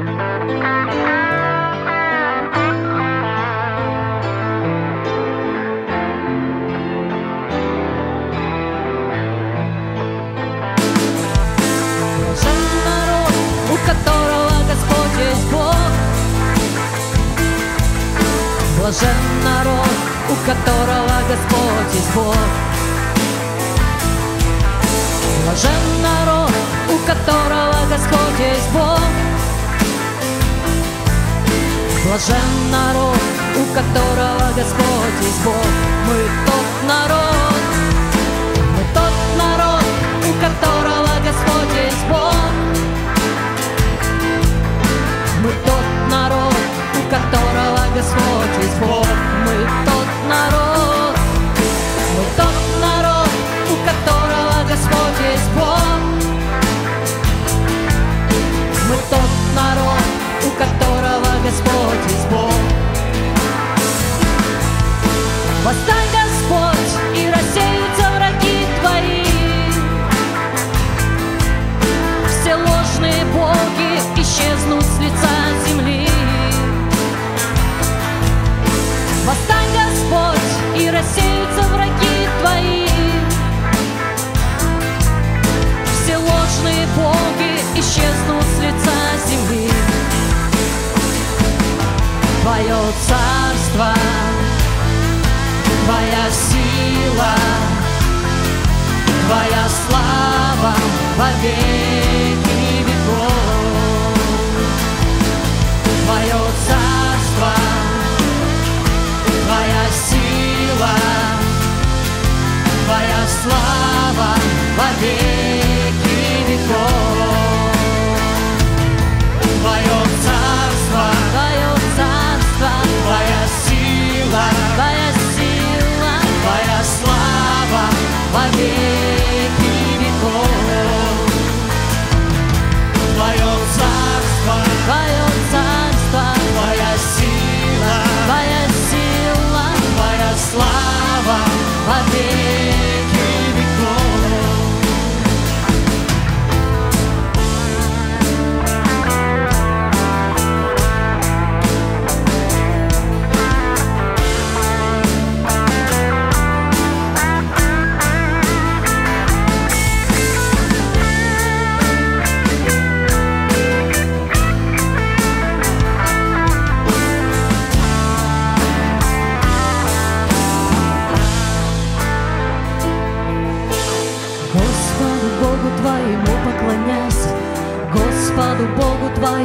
Блажен народ, у которого Господь есть Бог. Блажен народ, у которого Господь есть Бог. Блажен народ, у которого Господь есть Бог. Мы тот народ, мы тот народ, у которого Господь есть Бог. Мы тот народ, у которого Господь есть Бог. Мы тот sport is born. What's Твое царство, Твоя сила, Твоя слава во веки веков. Твое царство, Твоя сила, Твоя слава во веки honra a Deus.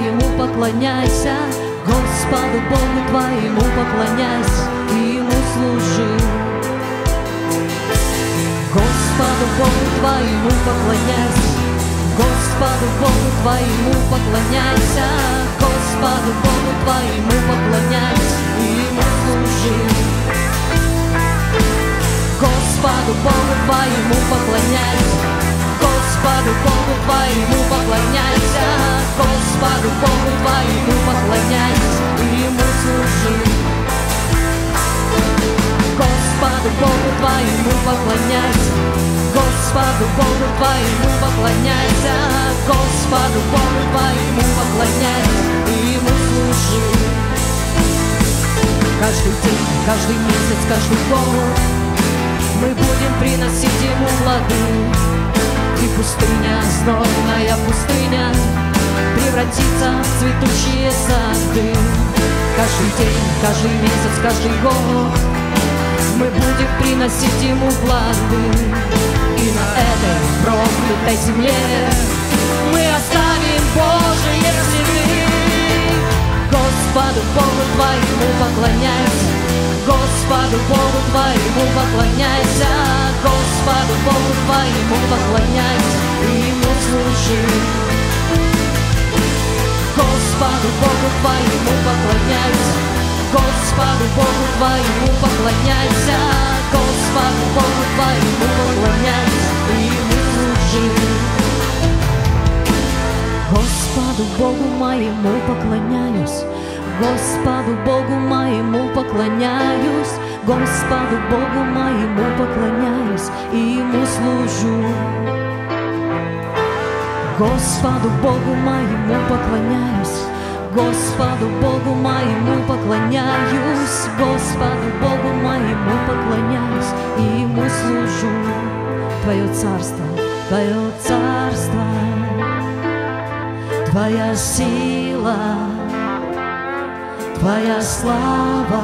Ему поклоняйся, Господу Богу твоему поклоняйся и Ему служи. Господу Богу твоему поклоняйся, Господу Богу твоему поклоняйся, Господу Богу твоему поклоняйся и Ему служи. Господу Богу твоему поклоняйся, Господу Богу твоему поклоняйся, Господу Богу твоему поклоняйся, и ему служи. Господу Богу твоему поклоняйся, Господу Богу твоему поклоняйся, Господу Богу твоему поклоняйся, и ему служи. Каждый день, каждый месяц, каждый год мы будем приносить ему плоды. И пустыня, знойная пустыня Превратится в цветущие сады Каждый день, каждый месяц, каждый год Мы будем приносить ему плоды И на этой проклятой земле Мы оставим Божие следы Господу Богу твоему поклоняйся Господу Богу твоему поклоняйся, Господу Богу твоему поклоняйся и ему служи. Господу Богу твоему поклоняйся, Господу Богу твоему поклоняйся, Господу Богу твоему поклоняйся и ему служи. Господу Богу моему поклоняюсь, Господу Богу моему поклоняюсь, Господу Богу моему поклоняюсь и Ему служу. Господу Богу моему поклоняюсь, Господу Богу моему поклоняюсь, Господу Богу моему поклоняюсь и Ему служу. Твое царство, Твое царство, Твоя сила. Твоя слава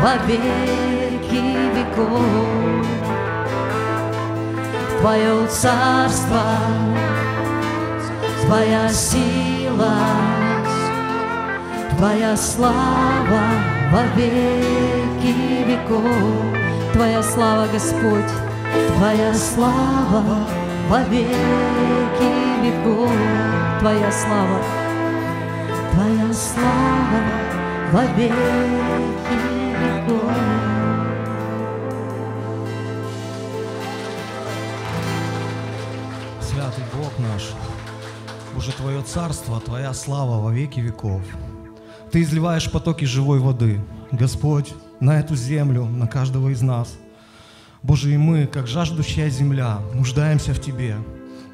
во веки веков. Твое царство, Твоя сила, Твоя слава во веки веков. Твоя слава, Господь, Твоя слава во веки веков. Твоя слава, Твоя слава вовеки веков. Святый Бог наш, уже Твое царство, Твоя слава во веки веков. Ты изливаешь потоки живой воды, Господь, на эту землю, на каждого из нас. Боже, и мы, как жаждущая земля, нуждаемся в Тебе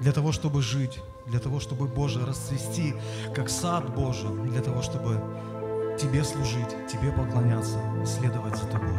для того, чтобы жить, для того, чтобы, Боже, расцвести, как сад Божий, для того, чтобы Тебе служить, Тебе поклоняться, следовать за тобой.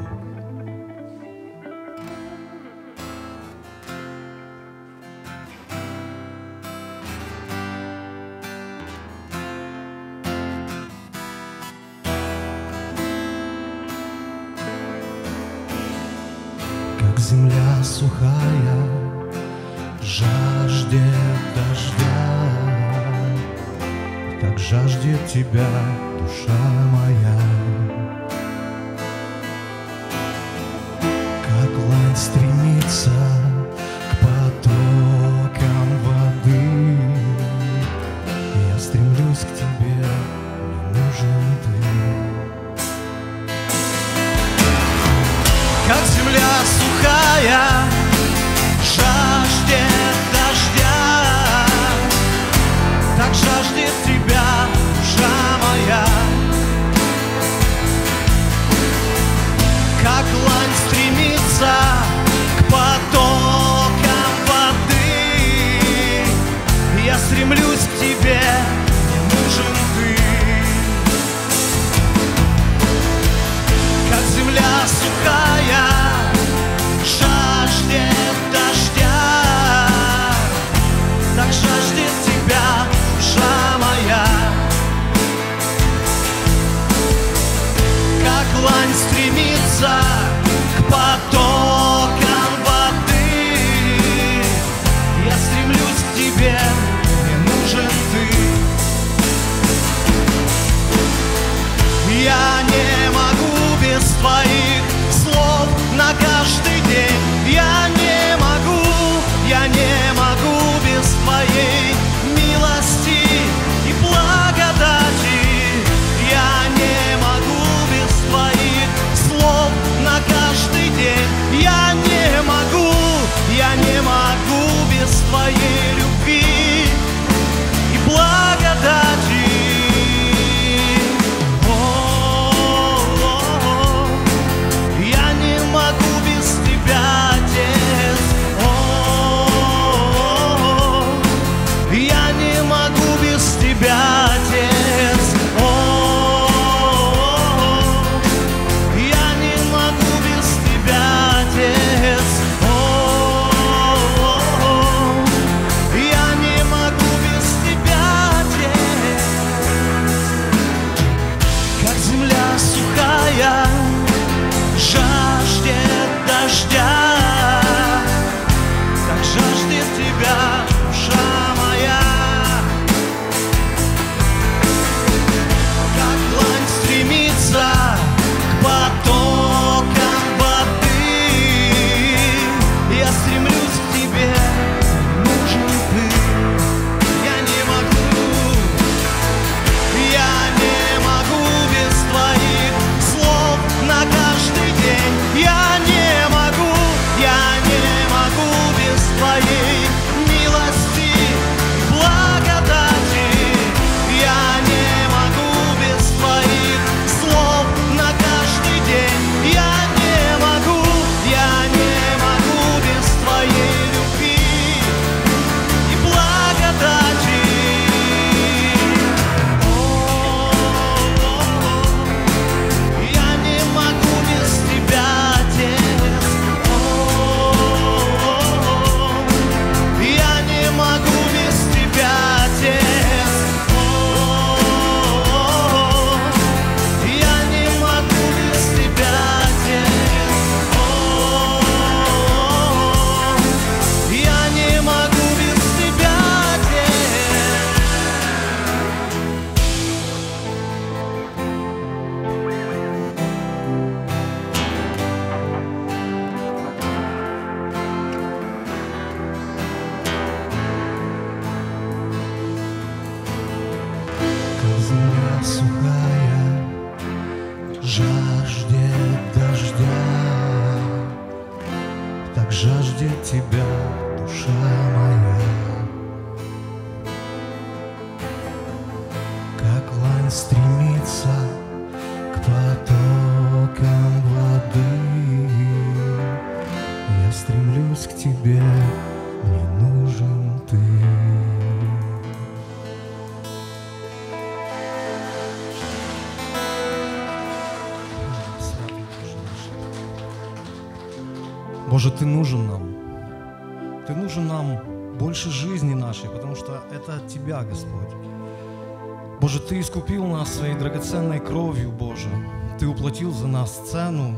кровью, Боже, Ты уплатил за нас цену,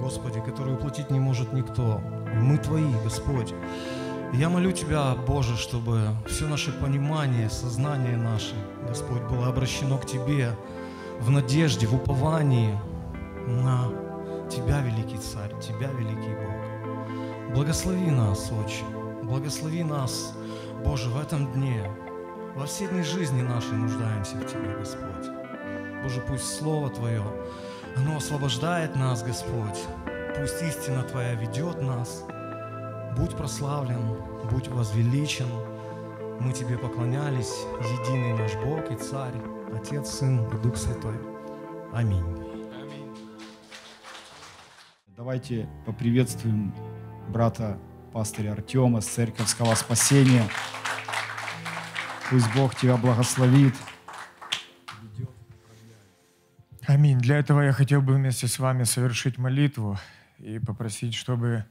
Господи, которую уплатить не может никто. Мы Твои, Господь. Я молю Тебя, Боже, чтобы все наше понимание, сознание наше, Господь, было обращено к Тебе в надежде, в уповании на Тебя, великий Царь, Тебя, великий Бог. Благослови нас, Отче, благослови нас, Боже, в этом дне. Во все дни жизни нашей нуждаемся в Тебе, Господь. Боже, пусть Слово Твое, оно освобождает нас, Господь. Пусть истина Твоя ведет нас. Будь прославлен, будь возвеличен. Мы Тебе поклонялись, единый наш Бог и Царь, Отец, Сын и Дух Святой. Аминь. Давайте поприветствуем брата пастыря Артема с Церковского Спасения. Пусть Бог тебя благословит. Аминь. Для этого я хотел бы вместе с вами совершить молитву и попросить, чтобы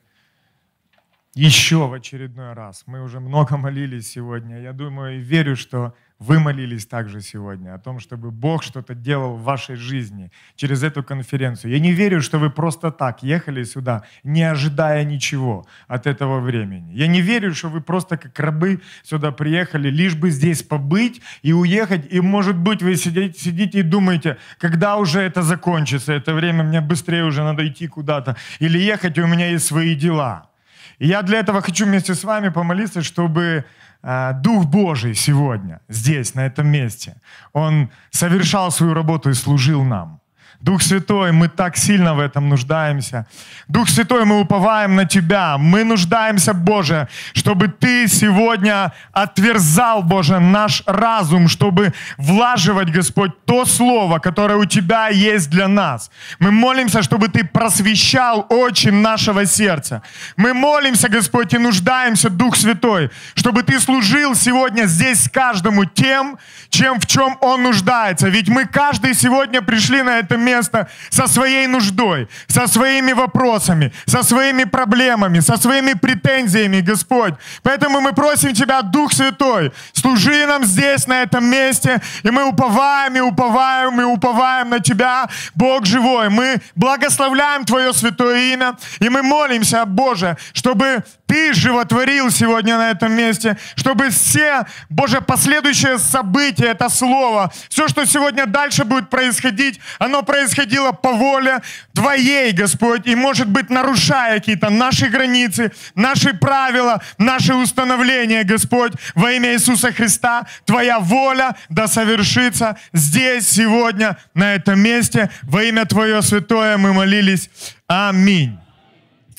еще в очередной раз, мы уже много молились сегодня, я думаю и верю, что вы молились также сегодня о том, чтобы Бог что-то делал в вашей жизни через эту конференцию. Я не верю, что вы просто так ехали сюда, не ожидая ничего от этого времени. Я не верю, что вы просто как рабы сюда приехали, лишь бы здесь побыть и уехать. И, может быть, вы сидите, сидите и думаете, когда уже это закончится, это время, мне быстрее уже надо идти куда-то. Или ехать, и у меня есть свои дела. И я для этого хочу вместе с вами помолиться, чтобы а, Дух Божий сегодня, здесь, на этом месте, Он совершал свою работу и служил нам. Дух Святой, мы так сильно в этом нуждаемся. Дух Святой, мы уповаем на Тебя. Мы нуждаемся, Боже, чтобы Ты сегодня отверзал, Боже, наш разум, чтобы влаживать, Господь, то слово, которое у Тебя есть для нас. Мы молимся, чтобы Ты просвещал очи нашего сердца. Мы молимся, Господь, и нуждаемся, Дух Святой, чтобы Ты служил сегодня здесь каждому тем, чем в чем он нуждается. Ведь мы каждый сегодня пришли на это место место со своей нуждой, со своими вопросами, со своими проблемами, со своими претензиями, Господь. Поэтому мы просим Тебя, Дух Святой, служи нам здесь, на этом месте, и мы уповаем, и уповаем, и уповаем на Тебя, Бог живой. Мы благословляем Твое святое имя, и мы молимся, Боже, чтобы ты животворил сегодня на этом месте, чтобы все, Боже, последующее событие, это слово, все, что сегодня дальше будет происходить, оно происходило по воле Твоей, Господь, и, может быть, нарушая какие-то наши границы, наши правила, наши установления, Господь, во имя Иисуса Христа, Твоя воля да совершится здесь, сегодня, на этом месте. Во имя Твое святое мы молились. Аминь.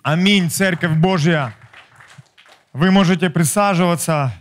Аминь, Церковь Божья. Вы можете присаживаться,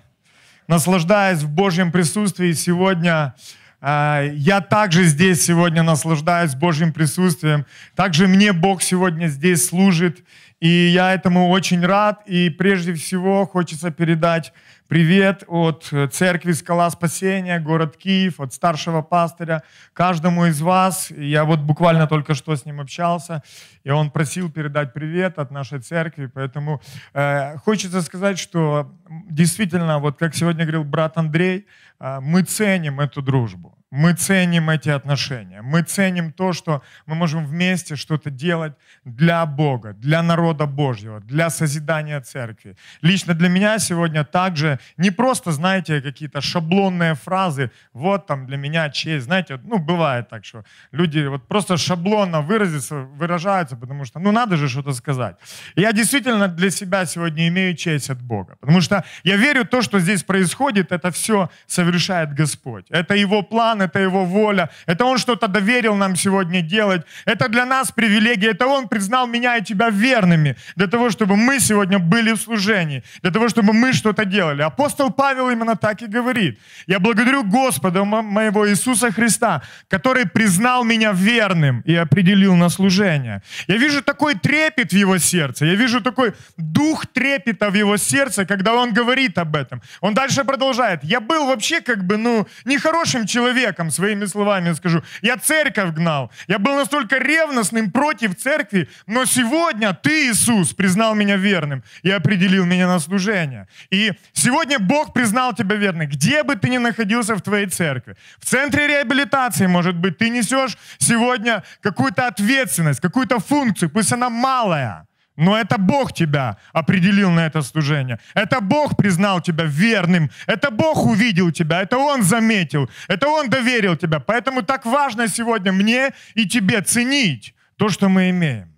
наслаждаясь в Божьем присутствии сегодня. А, я также здесь сегодня наслаждаюсь Божьим присутствием. Также мне Бог сегодня здесь служит. И я этому очень рад. И прежде всего хочется передать Привет от э, церкви «Скала спасения», город Киев, от старшего пастыря, каждому из вас. Я вот буквально только что с ним общался, и он просил передать привет от нашей церкви. Поэтому э, хочется сказать, что действительно, вот как сегодня говорил брат Андрей, э, мы ценим эту дружбу. Мы ценим эти отношения. Мы ценим то, что мы можем вместе что-то делать для Бога, для народа Божьего, для созидания церкви. Лично для меня сегодня также не просто, знаете, какие-то шаблонные фразы, вот там для меня честь, знаете, ну бывает так, что люди вот просто шаблонно выразятся, выражаются, потому что ну надо же что-то сказать. я действительно для себя сегодня имею честь от Бога, потому что я верю, то, что здесь происходит, это все совершает Господь. Это Его план, план, это Его воля, это Он что-то доверил нам сегодня делать, это для нас привилегия, это Он признал меня и тебя верными, для того, чтобы мы сегодня были в служении, для того, чтобы мы что-то делали. Апостол Павел именно так и говорит. Я благодарю Господа моего Иисуса Христа, который признал меня верным и определил на служение. Я вижу такой трепет в его сердце, я вижу такой дух трепета в его сердце, когда он говорит об этом. Он дальше продолжает. Я был вообще как бы, ну, нехорошим человеком, человеком, своими словами скажу. Я церковь гнал. Я был настолько ревностным против церкви, но сегодня ты, Иисус, признал меня верным и определил меня на служение. И сегодня Бог признал тебя верным, где бы ты ни находился в твоей церкви. В центре реабилитации, может быть, ты несешь сегодня какую-то ответственность, какую-то функцию, пусть она малая, но это Бог тебя определил на это служение. Это Бог признал тебя верным. Это Бог увидел тебя. Это Он заметил. Это Он доверил тебя. Поэтому так важно сегодня мне и тебе ценить то, что мы имеем.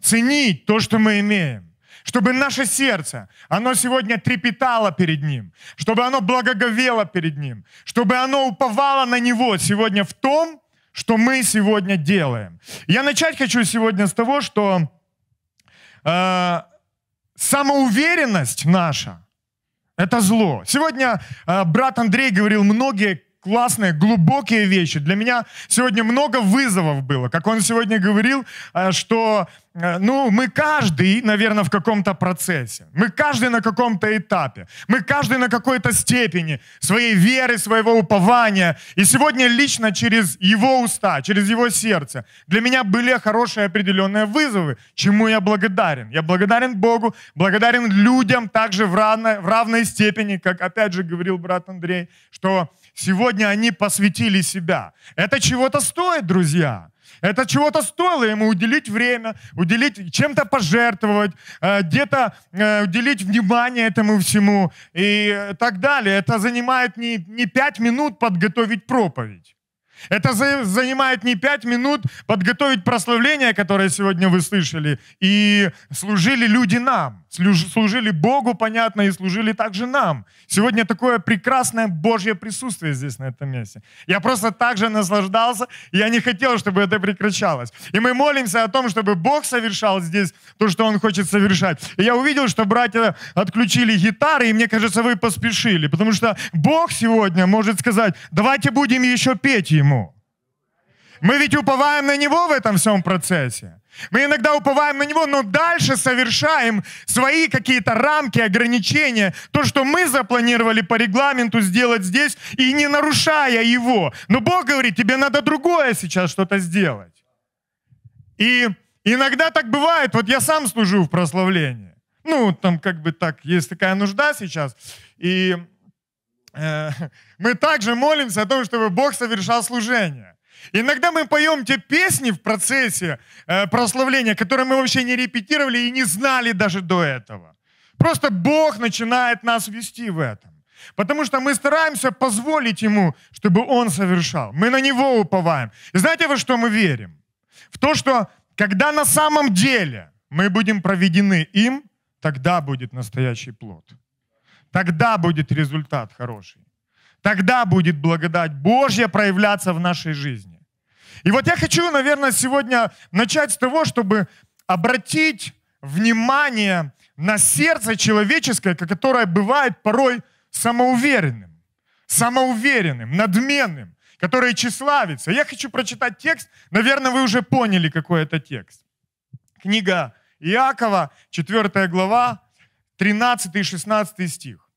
Ценить то, что мы имеем чтобы наше сердце, оно сегодня трепетало перед Ним, чтобы оно благоговело перед Ним, чтобы оно уповало на Него сегодня в том, что мы сегодня делаем. Я начать хочу сегодня с того, что а, самоуверенность наша – это зло. Сегодня э, брат Андрей говорил, многие классные, глубокие вещи. Для меня сегодня много вызовов было. Как он сегодня говорил, э, что э, ну, мы каждый, наверное, в каком-то процессе. Мы каждый на каком-то этапе. Мы каждый на какой-то степени своей веры, своего упования. И сегодня лично через его уста, через его сердце для меня были хорошие определенные вызовы, чему я благодарен. Я благодарен Богу, благодарен людям также в равной, в равной степени, как опять же говорил брат Андрей, что Сегодня они посвятили себя. Это чего-то стоит, друзья. Это чего-то стоило ему уделить время, уделить чем-то пожертвовать, э, где-то э, уделить внимание этому всему и так далее. Это занимает не, не пять минут подготовить проповедь. Это за, занимает не пять минут подготовить прославление, которое сегодня вы слышали, и служили люди нам служили Богу, понятно, и служили также нам. Сегодня такое прекрасное Божье присутствие здесь, на этом месте. Я просто так же наслаждался, и я не хотел, чтобы это прекращалось. И мы молимся о том, чтобы Бог совершал здесь то, что Он хочет совершать. И я увидел, что братья отключили гитары, и мне кажется, вы поспешили, потому что Бог сегодня может сказать, давайте будем еще петь Ему. Мы ведь уповаем на Него в этом всем процессе. Мы иногда уповаем на Него, но дальше совершаем свои какие-то рамки, ограничения, то, что мы запланировали по регламенту сделать здесь, и не нарушая его. Но Бог говорит, тебе надо другое сейчас что-то сделать. И иногда так бывает, вот я сам служу в прославлении. Ну, там как бы так, есть такая нужда сейчас. И э, мы также молимся о том, чтобы Бог совершал служение. Иногда мы поем те песни в процессе э, прославления, которые мы вообще не репетировали и не знали даже до этого. Просто Бог начинает нас вести в этом. Потому что мы стараемся позволить Ему, чтобы Он совершал. Мы на Него уповаем. И знаете, во что мы верим? В то, что когда на самом деле мы будем проведены им, тогда будет настоящий плод. Тогда будет результат хороший. Тогда будет благодать Божья проявляться в нашей жизни. И вот я хочу, наверное, сегодня начать с того, чтобы обратить внимание на сердце человеческое, которое бывает порой самоуверенным, самоуверенным, надменным, которое тщеславится. Я хочу прочитать текст, наверное, вы уже поняли, какой это текст. Книга Иакова, 4 глава, 13 и 16 стих.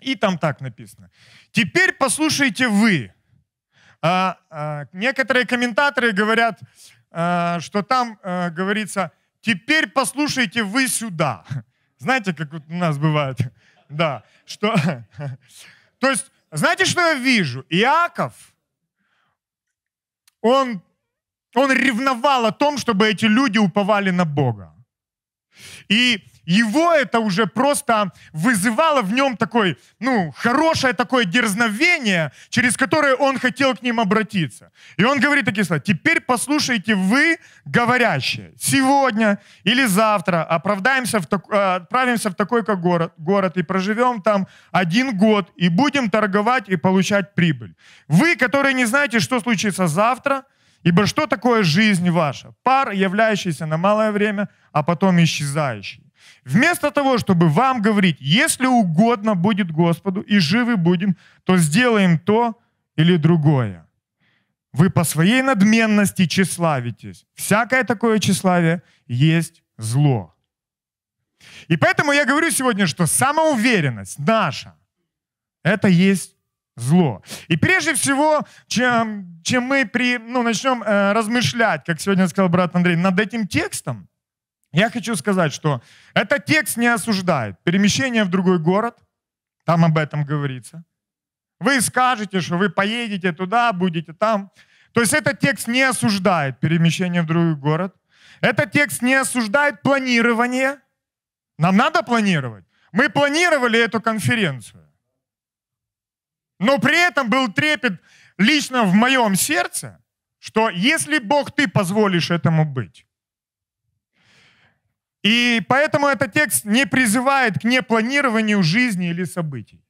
И там так написано. «Теперь послушайте вы, а, а, некоторые комментаторы говорят, а, что там говорится, теперь послушайте вы сюда. Знаете, как вот у нас бывает? Да, что... То есть, знаете, что я вижу? Иаков, он, он ревновал о том, чтобы эти люди уповали на Бога. И его это уже просто вызывало в нем такое, ну, хорошее такое дерзновение, через которое он хотел к ним обратиться. И он говорит такие слова, «Теперь послушайте вы, говорящие, сегодня или завтра оправдаемся в так, э, отправимся в такой как город, город и проживем там один год, и будем торговать и получать прибыль. Вы, которые не знаете, что случится завтра, ибо что такое жизнь ваша? Пар, являющийся на малое время, а потом исчезающий. Вместо того, чтобы вам говорить, если угодно будет Господу и живы будем, то сделаем то или другое. Вы по своей надменности тщеславитесь. Всякое такое тщеславие есть зло. И поэтому я говорю сегодня, что самоуверенность наша – это есть зло. И прежде всего, чем, чем мы при, ну, начнем э, размышлять, как сегодня сказал брат Андрей, над этим текстом, я хочу сказать, что этот текст не осуждает перемещение в другой город, там об этом говорится. Вы скажете, что вы поедете туда, будете там. То есть этот текст не осуждает перемещение в другой город. Этот текст не осуждает планирование. Нам надо планировать. Мы планировали эту конференцию. Но при этом был трепет лично в моем сердце, что если Бог ты позволишь этому быть, и поэтому этот текст не призывает к непланированию жизни или событий.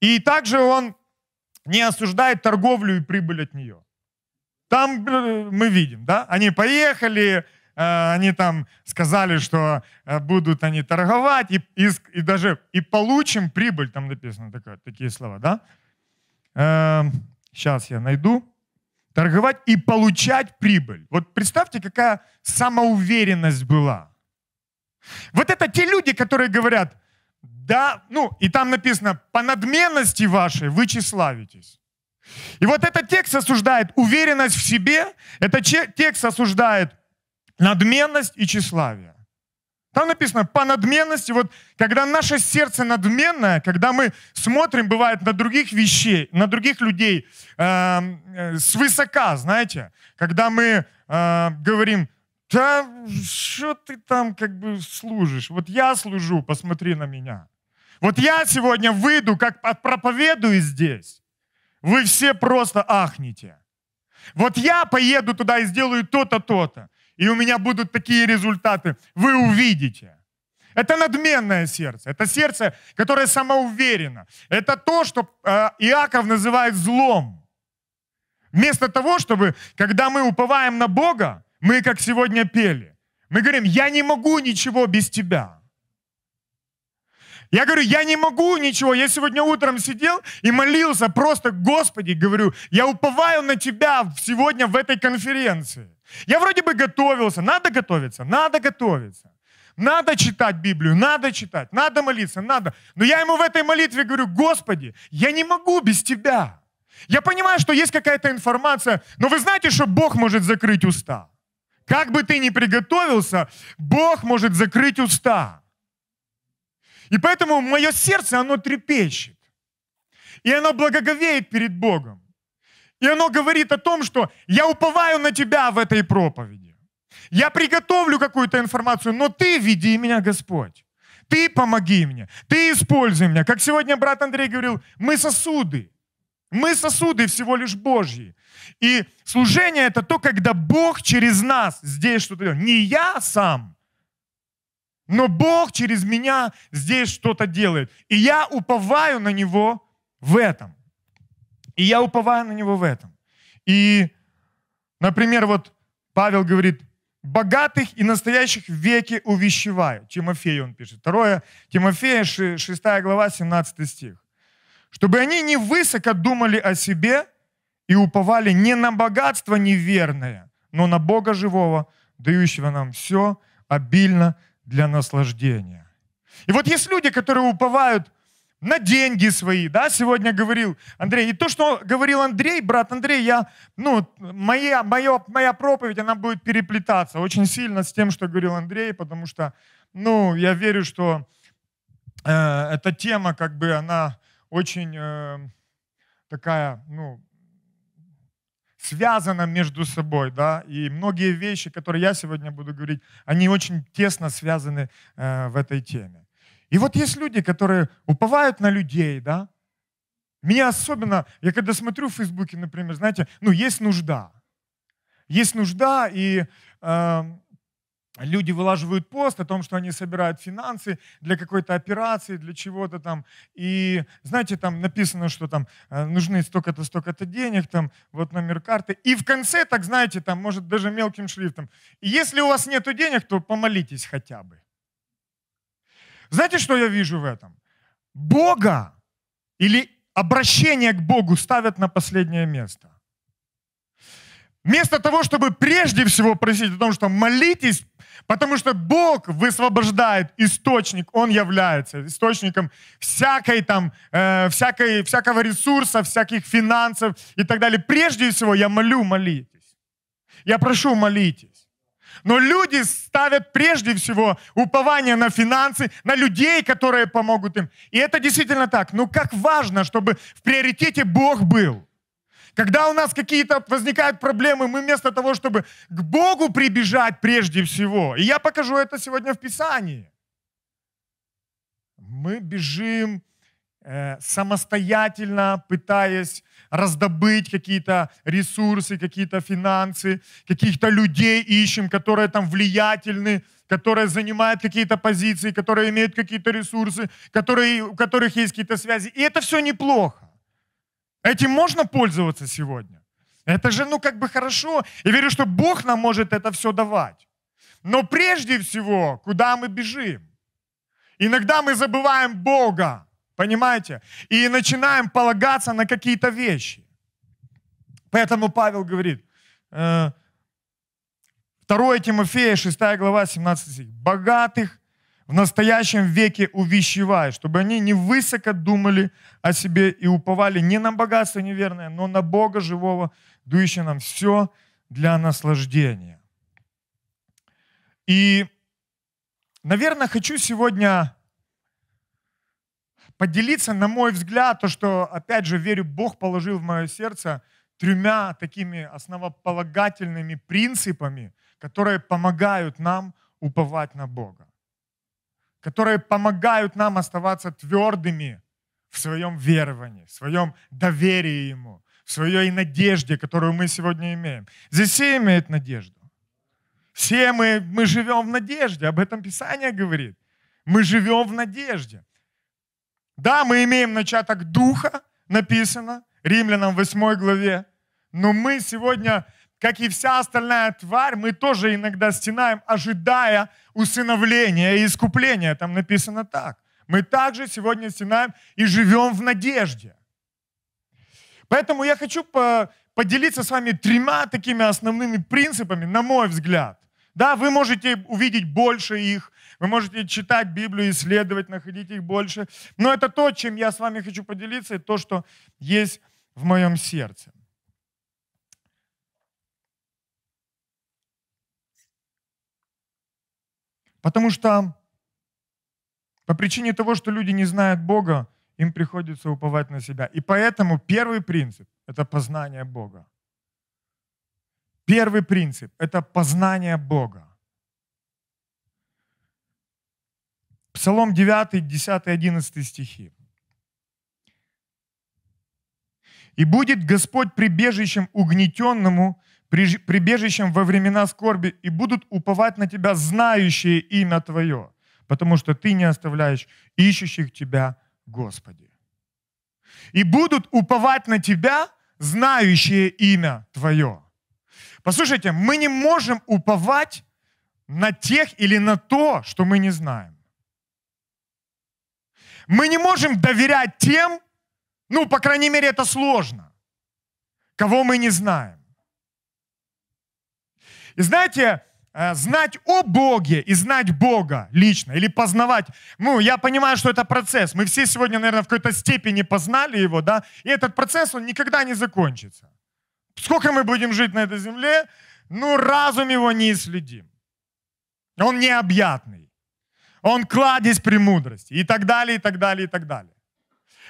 И также он не осуждает торговлю и прибыль от нее. Там э, мы видим, да, они поехали, э, они там сказали, что э, будут они торговать, и, и, и даже и получим прибыль, там написано такое, такие слова, да. Сейчас эм, я найду торговать и получать прибыль. Вот представьте, какая самоуверенность была. Вот это те люди, которые говорят, да, ну, и там написано, по надменности вашей вы тщеславитесь. И вот этот текст осуждает уверенность в себе, этот текст осуждает надменность и тщеславие. Там написано по надменности. Вот когда наше сердце надменное, когда мы смотрим, бывает, на других вещей, на других людей э, э, свысока, знаете, когда мы э, говорим, да что ты там как бы служишь? Вот я служу, посмотри на меня. Вот я сегодня выйду, как проповедую здесь. Вы все просто ахнете. Вот я поеду туда и сделаю то-то, то-то и у меня будут такие результаты. Вы увидите. Это надменное сердце. Это сердце, которое самоуверенно. Это то, что э, Иаков называет злом. Вместо того, чтобы, когда мы уповаем на Бога, мы, как сегодня пели, мы говорим, я не могу ничего без тебя. Я говорю, я не могу ничего. Я сегодня утром сидел и молился просто, Господи, говорю, я уповаю на Тебя сегодня в этой конференции. Я вроде бы готовился, надо готовиться, надо готовиться. Надо читать Библию, надо читать, надо молиться, надо. Но я ему в этой молитве говорю, Господи, я не могу без Тебя. Я понимаю, что есть какая-то информация, но вы знаете, что Бог может закрыть уста. Как бы ты ни приготовился, Бог может закрыть уста. И поэтому мое сердце, оно трепещет. И оно благоговеет перед Богом. И оно говорит о том, что я уповаю на тебя в этой проповеди. Я приготовлю какую-то информацию, но ты веди меня, Господь. Ты помоги мне, ты используй меня. Как сегодня брат Андрей говорил, мы сосуды. Мы сосуды всего лишь Божьи. И служение это то, когда Бог через нас здесь что-то делает. Не я сам, но Бог через меня здесь что-то делает. И я уповаю на Него в этом. И я уповаю на него в этом. И, например, вот Павел говорит, богатых и настоящих в веки увещеваю. Тимофею он пишет. Второе, Тимофея, 6 глава, 17 стих. Чтобы они не высоко думали о себе и уповали не на богатство неверное, но на Бога живого, дающего нам все обильно для наслаждения. И вот есть люди, которые уповают на деньги свои, да, сегодня говорил Андрей. И то, что говорил Андрей, брат Андрей, я, ну, моя, моя, моя проповедь, она будет переплетаться очень сильно с тем, что говорил Андрей, потому что, ну, я верю, что э, эта тема, как бы, она очень э, такая, ну, связана между собой, да, и многие вещи, которые я сегодня буду говорить, они очень тесно связаны э, в этой теме. И вот есть люди, которые уповают на людей, да. Меня особенно, я когда смотрю в Фейсбуке, например, знаете, ну, есть нужда. Есть нужда, и э, люди вылаживают пост о том, что они собирают финансы для какой-то операции, для чего-то там. И, знаете, там написано, что там э, нужны столько-то, столько-то денег, там вот номер карты. И в конце, так знаете, там, может, даже мелким шрифтом. если у вас нет денег, то помолитесь хотя бы. Знаете, что я вижу в этом? Бога или обращение к Богу ставят на последнее место. Вместо того, чтобы прежде всего просить о том, что молитесь, потому что Бог высвобождает источник, Он является источником всякой там, э, всякой, всякого ресурса, всяких финансов и так далее. Прежде всего я молю, молитесь. Я прошу, молитесь. Но люди ставят прежде всего упование на финансы, на людей, которые помогут им. И это действительно так. Но как важно, чтобы в приоритете Бог был. Когда у нас какие-то возникают проблемы, мы вместо того, чтобы к Богу прибежать прежде всего, и я покажу это сегодня в Писании, мы бежим э, самостоятельно, пытаясь раздобыть какие-то ресурсы, какие-то финансы, каких-то людей ищем, которые там влиятельны, которые занимают какие-то позиции, которые имеют какие-то ресурсы, которые, у которых есть какие-то связи. И это все неплохо. Этим можно пользоваться сегодня. Это же, ну, как бы хорошо. Я верю, что Бог нам может это все давать. Но прежде всего, куда мы бежим? Иногда мы забываем Бога. Понимаете? И начинаем полагаться на какие-то вещи. Поэтому Павел говорит, 2 э, Тимофея, 6 глава, 17 стих. «Богатых в настоящем веке увещевай, чтобы они не высоко думали о себе и уповали не на богатство неверное, но на Бога живого, дующего нам все для наслаждения». И, наверное, хочу сегодня поделиться, на мой взгляд, то, что, опять же, верю, Бог положил в мое сердце тремя такими основополагательными принципами, которые помогают нам уповать на Бога, которые помогают нам оставаться твердыми в своем веровании, в своем доверии Ему, в своей надежде, которую мы сегодня имеем. Здесь все имеют надежду. Все мы, мы живем в надежде, об этом Писание говорит. Мы живем в надежде. Да, мы имеем начаток Духа, написано, Римлянам 8 главе, но мы сегодня, как и вся остальная тварь, мы тоже иногда стенаем, ожидая усыновления и искупления. Там написано так. Мы также сегодня стенаем и живем в надежде. Поэтому я хочу поделиться с вами тремя такими основными принципами, на мой взгляд. Да, вы можете увидеть больше их, вы можете читать Библию, исследовать, находить их больше. Но это то, чем я с вами хочу поделиться, и то, что есть в моем сердце. Потому что по причине того, что люди не знают Бога, им приходится уповать на себя. И поэтому первый принцип – это познание Бога. Первый принцип – это познание Бога. Псалом 9, 10, 11 стихи. «И будет Господь прибежищем угнетенному, прибежищем во времена скорби, и будут уповать на Тебя знающие имя Твое, потому что Ты не оставляешь ищущих Тебя, Господи. И будут уповать на Тебя знающие имя Твое». Послушайте, мы не можем уповать на тех или на то, что мы не знаем. Мы не можем доверять тем, ну, по крайней мере, это сложно, кого мы не знаем. И знаете, э, знать о Боге и знать Бога лично, или познавать, ну, я понимаю, что это процесс. Мы все сегодня, наверное, в какой-то степени познали его, да, и этот процесс, он никогда не закончится. Сколько мы будем жить на этой земле, ну, разум его не исследим. Он необъятный. Он кладезь премудрости и так далее, и так далее, и так далее.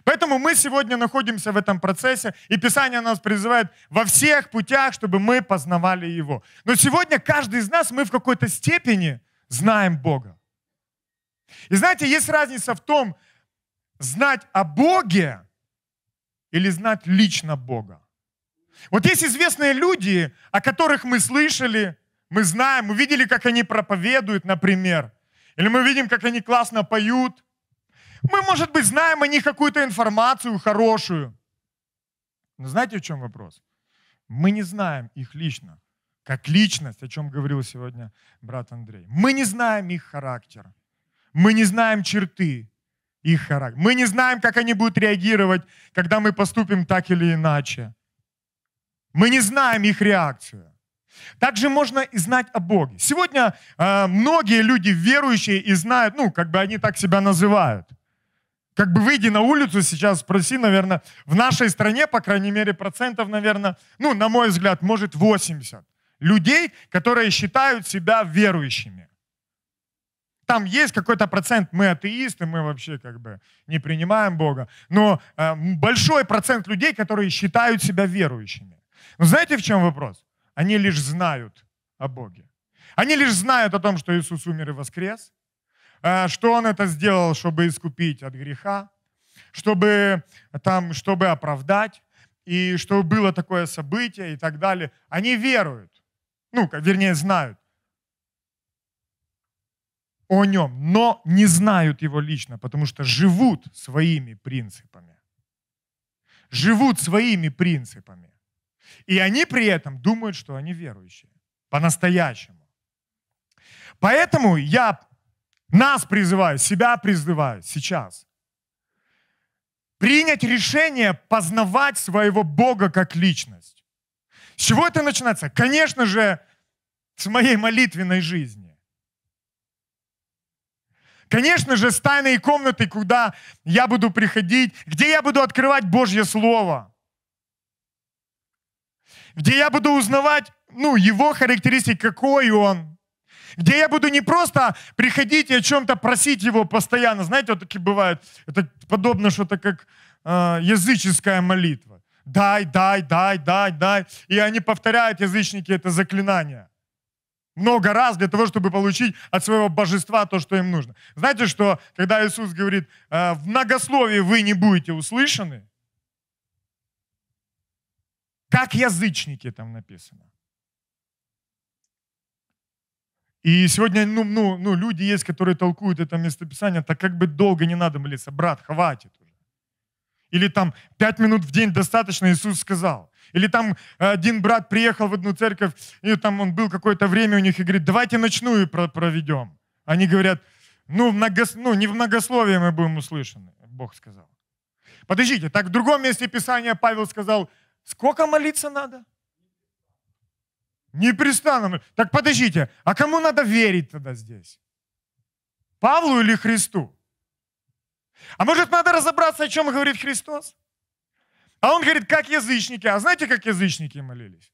Поэтому мы сегодня находимся в этом процессе, и Писание нас призывает во всех путях, чтобы мы познавали Его. Но сегодня каждый из нас, мы в какой-то степени знаем Бога. И знаете, есть разница в том, знать о Боге или знать лично Бога. Вот есть известные люди, о которых мы слышали, мы знаем, мы видели, как они проповедуют, например – или мы видим, как они классно поют. Мы, может быть, знаем о них какую-то информацию хорошую. Но знаете, в чем вопрос? Мы не знаем их лично, как личность, о чем говорил сегодня брат Андрей. Мы не знаем их характер. Мы не знаем черты их характер. Мы не знаем, как они будут реагировать, когда мы поступим так или иначе. Мы не знаем их реакцию. Также можно и знать о Боге. Сегодня э, многие люди верующие и знают, ну, как бы они так себя называют. Как бы выйди на улицу сейчас, спроси, наверное, в нашей стране, по крайней мере, процентов, наверное, ну, на мой взгляд, может 80 людей, которые считают себя верующими. Там есть какой-то процент, мы атеисты, мы вообще как бы не принимаем Бога, но э, большой процент людей, которые считают себя верующими. Но знаете, в чем вопрос? Они лишь знают о Боге. Они лишь знают о том, что Иисус умер и воскрес, э, что Он это сделал, чтобы искупить от греха, чтобы, там, чтобы оправдать, и что было такое событие и так далее. Они веруют, ну, вернее, знают о нем, но не знают его лично, потому что живут своими принципами. Живут своими принципами. И они при этом думают, что они верующие. По-настоящему. Поэтому я нас призываю, себя призываю сейчас. Принять решение познавать своего Бога как личность. С чего это начинается? Конечно же, с моей молитвенной жизни. Конечно же, с тайной комнаты, куда я буду приходить, где я буду открывать Божье Слово где я буду узнавать, ну, его характеристики, какой он, где я буду не просто приходить и о чем-то просить его постоянно. Знаете, вот такие бывают, это подобно что-то как э, языческая молитва. Дай, дай, дай, дай, дай. И они повторяют, язычники, это заклинание. Много раз для того, чтобы получить от своего божества то, что им нужно. Знаете, что когда Иисус говорит, э, в многословии вы не будете услышаны, как язычники там написано. И сегодня ну, ну, ну, люди есть, которые толкуют это местописание, так как бы долго не надо молиться. Брат, хватит уже. Или там пять минут в день достаточно, Иисус сказал. Или там один брат приехал в одну церковь, и там он был какое-то время у них и говорит, давайте ночную проведем. Они говорят, ну, многос... ну не в многословии мы будем услышаны, Бог сказал. Подождите, так в другом месте Писания Павел сказал, Сколько молиться надо? Не Непрестанно. Так подождите, а кому надо верить тогда здесь? Павлу или Христу? А может, надо разобраться, о чем говорит Христос? А он говорит, как язычники. А знаете, как язычники молились?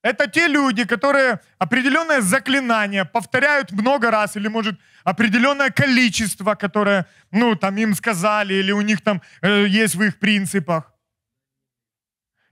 Это те люди, которые определенное заклинание повторяют много раз, или, может, определенное количество, которое, ну, там, им сказали, или у них там э, есть в их принципах.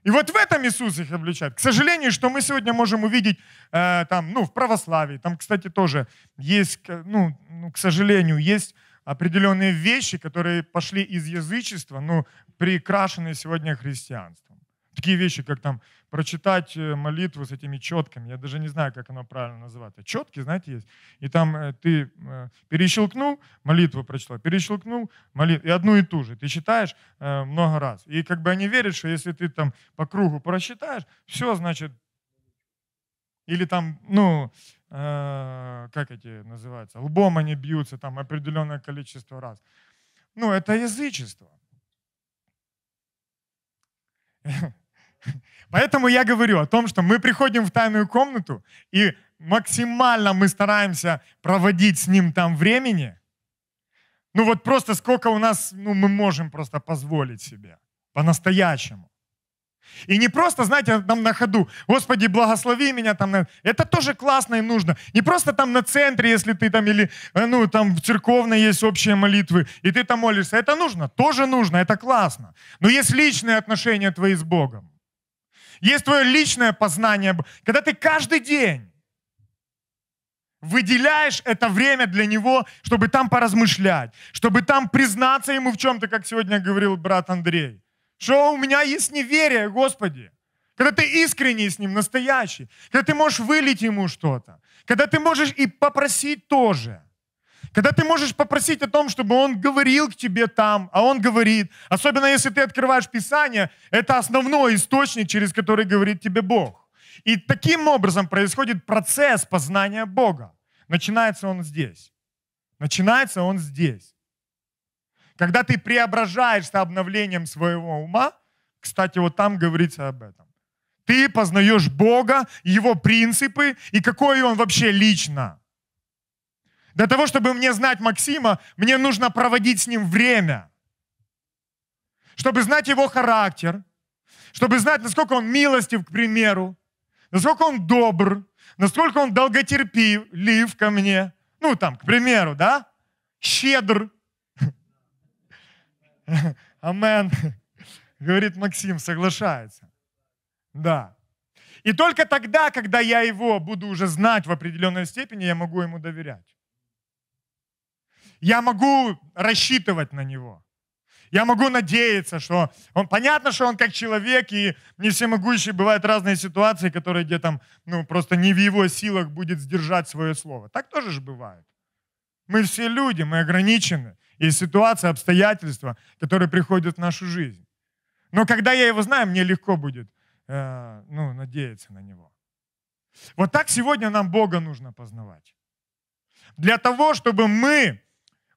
И вот в этом Иисус их обличает. К сожалению, что мы сегодня можем увидеть э, там, ну, в православии, там, кстати, тоже есть, ну, ну, к сожалению, есть определенные вещи, которые пошли из язычества, но прикрашены сегодня христианством. Такие вещи, как там прочитать э, молитву с этими четками. Я даже не знаю, как оно правильно называется. Четки, знаете, есть. И там э, ты э, перещелкнул, молитву прочитал, перещелкнул, молитву. И одну и ту же. Ты читаешь много раз. И как бы они верят, что если ты там по кругу прочитаешь, все, значит, или там, ну, как эти называются, лбом они бьются там определенное количество раз. Ну, это язычество. Поэтому я говорю о том, что мы приходим в тайную комнату, и максимально мы стараемся проводить с ним там времени. Ну вот просто сколько у нас, ну мы можем просто позволить себе по-настоящему. И не просто, знаете, там на ходу, Господи, благослови меня там. Это тоже классно и нужно. Не просто там на центре, если ты там или, э, ну, там в церковной есть общие молитвы, и ты там молишься. Это нужно, тоже нужно, это классно. Но есть личные отношения твои с Богом. Есть твое личное познание, когда ты каждый день выделяешь это время для него, чтобы там поразмышлять, чтобы там признаться ему в чем-то, как сегодня говорил брат Андрей. Что у меня есть неверие, Господи. Когда ты искренний с ним, настоящий. Когда ты можешь вылить ему что-то. Когда ты можешь и попросить тоже. Когда ты можешь попросить о том, чтобы Он говорил к тебе там, а Он говорит, особенно если ты открываешь Писание, это основной источник, через который говорит тебе Бог. И таким образом происходит процесс познания Бога. Начинается он здесь. Начинается он здесь. Когда ты преображаешься обновлением своего ума, кстати, вот там говорится об этом. Ты познаешь Бога, Его принципы и какой Он вообще лично. Для того, чтобы мне знать Максима, мне нужно проводить с ним время. Чтобы знать его характер, чтобы знать, насколько он милостив, к примеру, насколько он добр, насколько он долготерпелив ко мне. Ну, там, к примеру, да? Щедр. Амен. Говорит Максим, соглашается. Да. И только тогда, когда я его буду уже знать в определенной степени, я могу ему доверять я могу рассчитывать на него. Я могу надеяться, что он... Понятно, что он как человек, и не всемогущий. Бывают разные ситуации, которые где там, ну, просто не в его силах будет сдержать свое слово. Так тоже же бывает. Мы все люди, мы ограничены. Есть ситуация, обстоятельства, которые приходят в нашу жизнь. Но когда я его знаю, мне легко будет э, ну, надеяться на него. Вот так сегодня нам Бога нужно познавать. Для того, чтобы мы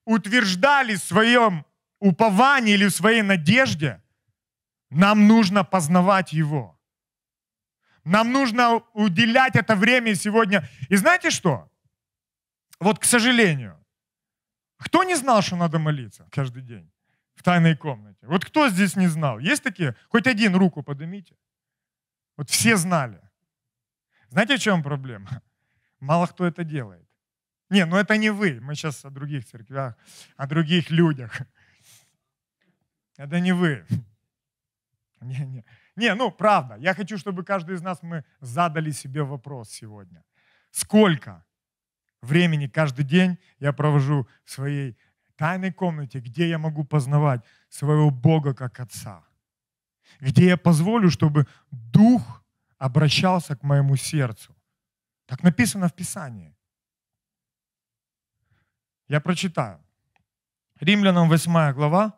утверждали в своем уповании или в своей надежде, нам нужно познавать Его. Нам нужно уделять это время сегодня. И знаете что? Вот, к сожалению, кто не знал, что надо молиться каждый день в тайной комнате? Вот кто здесь не знал? Есть такие? Хоть один руку поднимите. Вот все знали. Знаете, в чем проблема? Мало кто это делает. Не, ну это не вы, мы сейчас о других церквях, о других людях. Это не вы. Не, не. не, ну правда, я хочу, чтобы каждый из нас мы задали себе вопрос сегодня. Сколько времени каждый день я провожу в своей тайной комнате, где я могу познавать своего Бога как Отца? Где я позволю, чтобы Дух обращался к моему сердцу? Так написано в Писании. Я прочитаю. Римлянам 8 глава,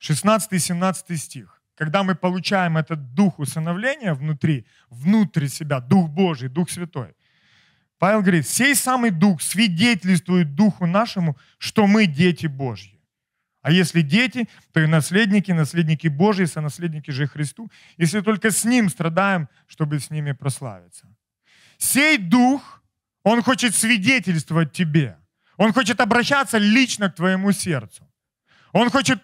16-17 стих. Когда мы получаем этот дух усыновления внутри, внутри себя, Дух Божий, Дух Святой, Павел говорит, сей самый Дух свидетельствует Духу нашему, что мы дети Божьи. А если дети, то и наследники, наследники Божьи, сонаследники же Христу, если только с Ним страдаем, чтобы с ними прославиться. Сей Дух – он хочет свидетельствовать тебе. Он хочет обращаться лично к твоему сердцу. Он хочет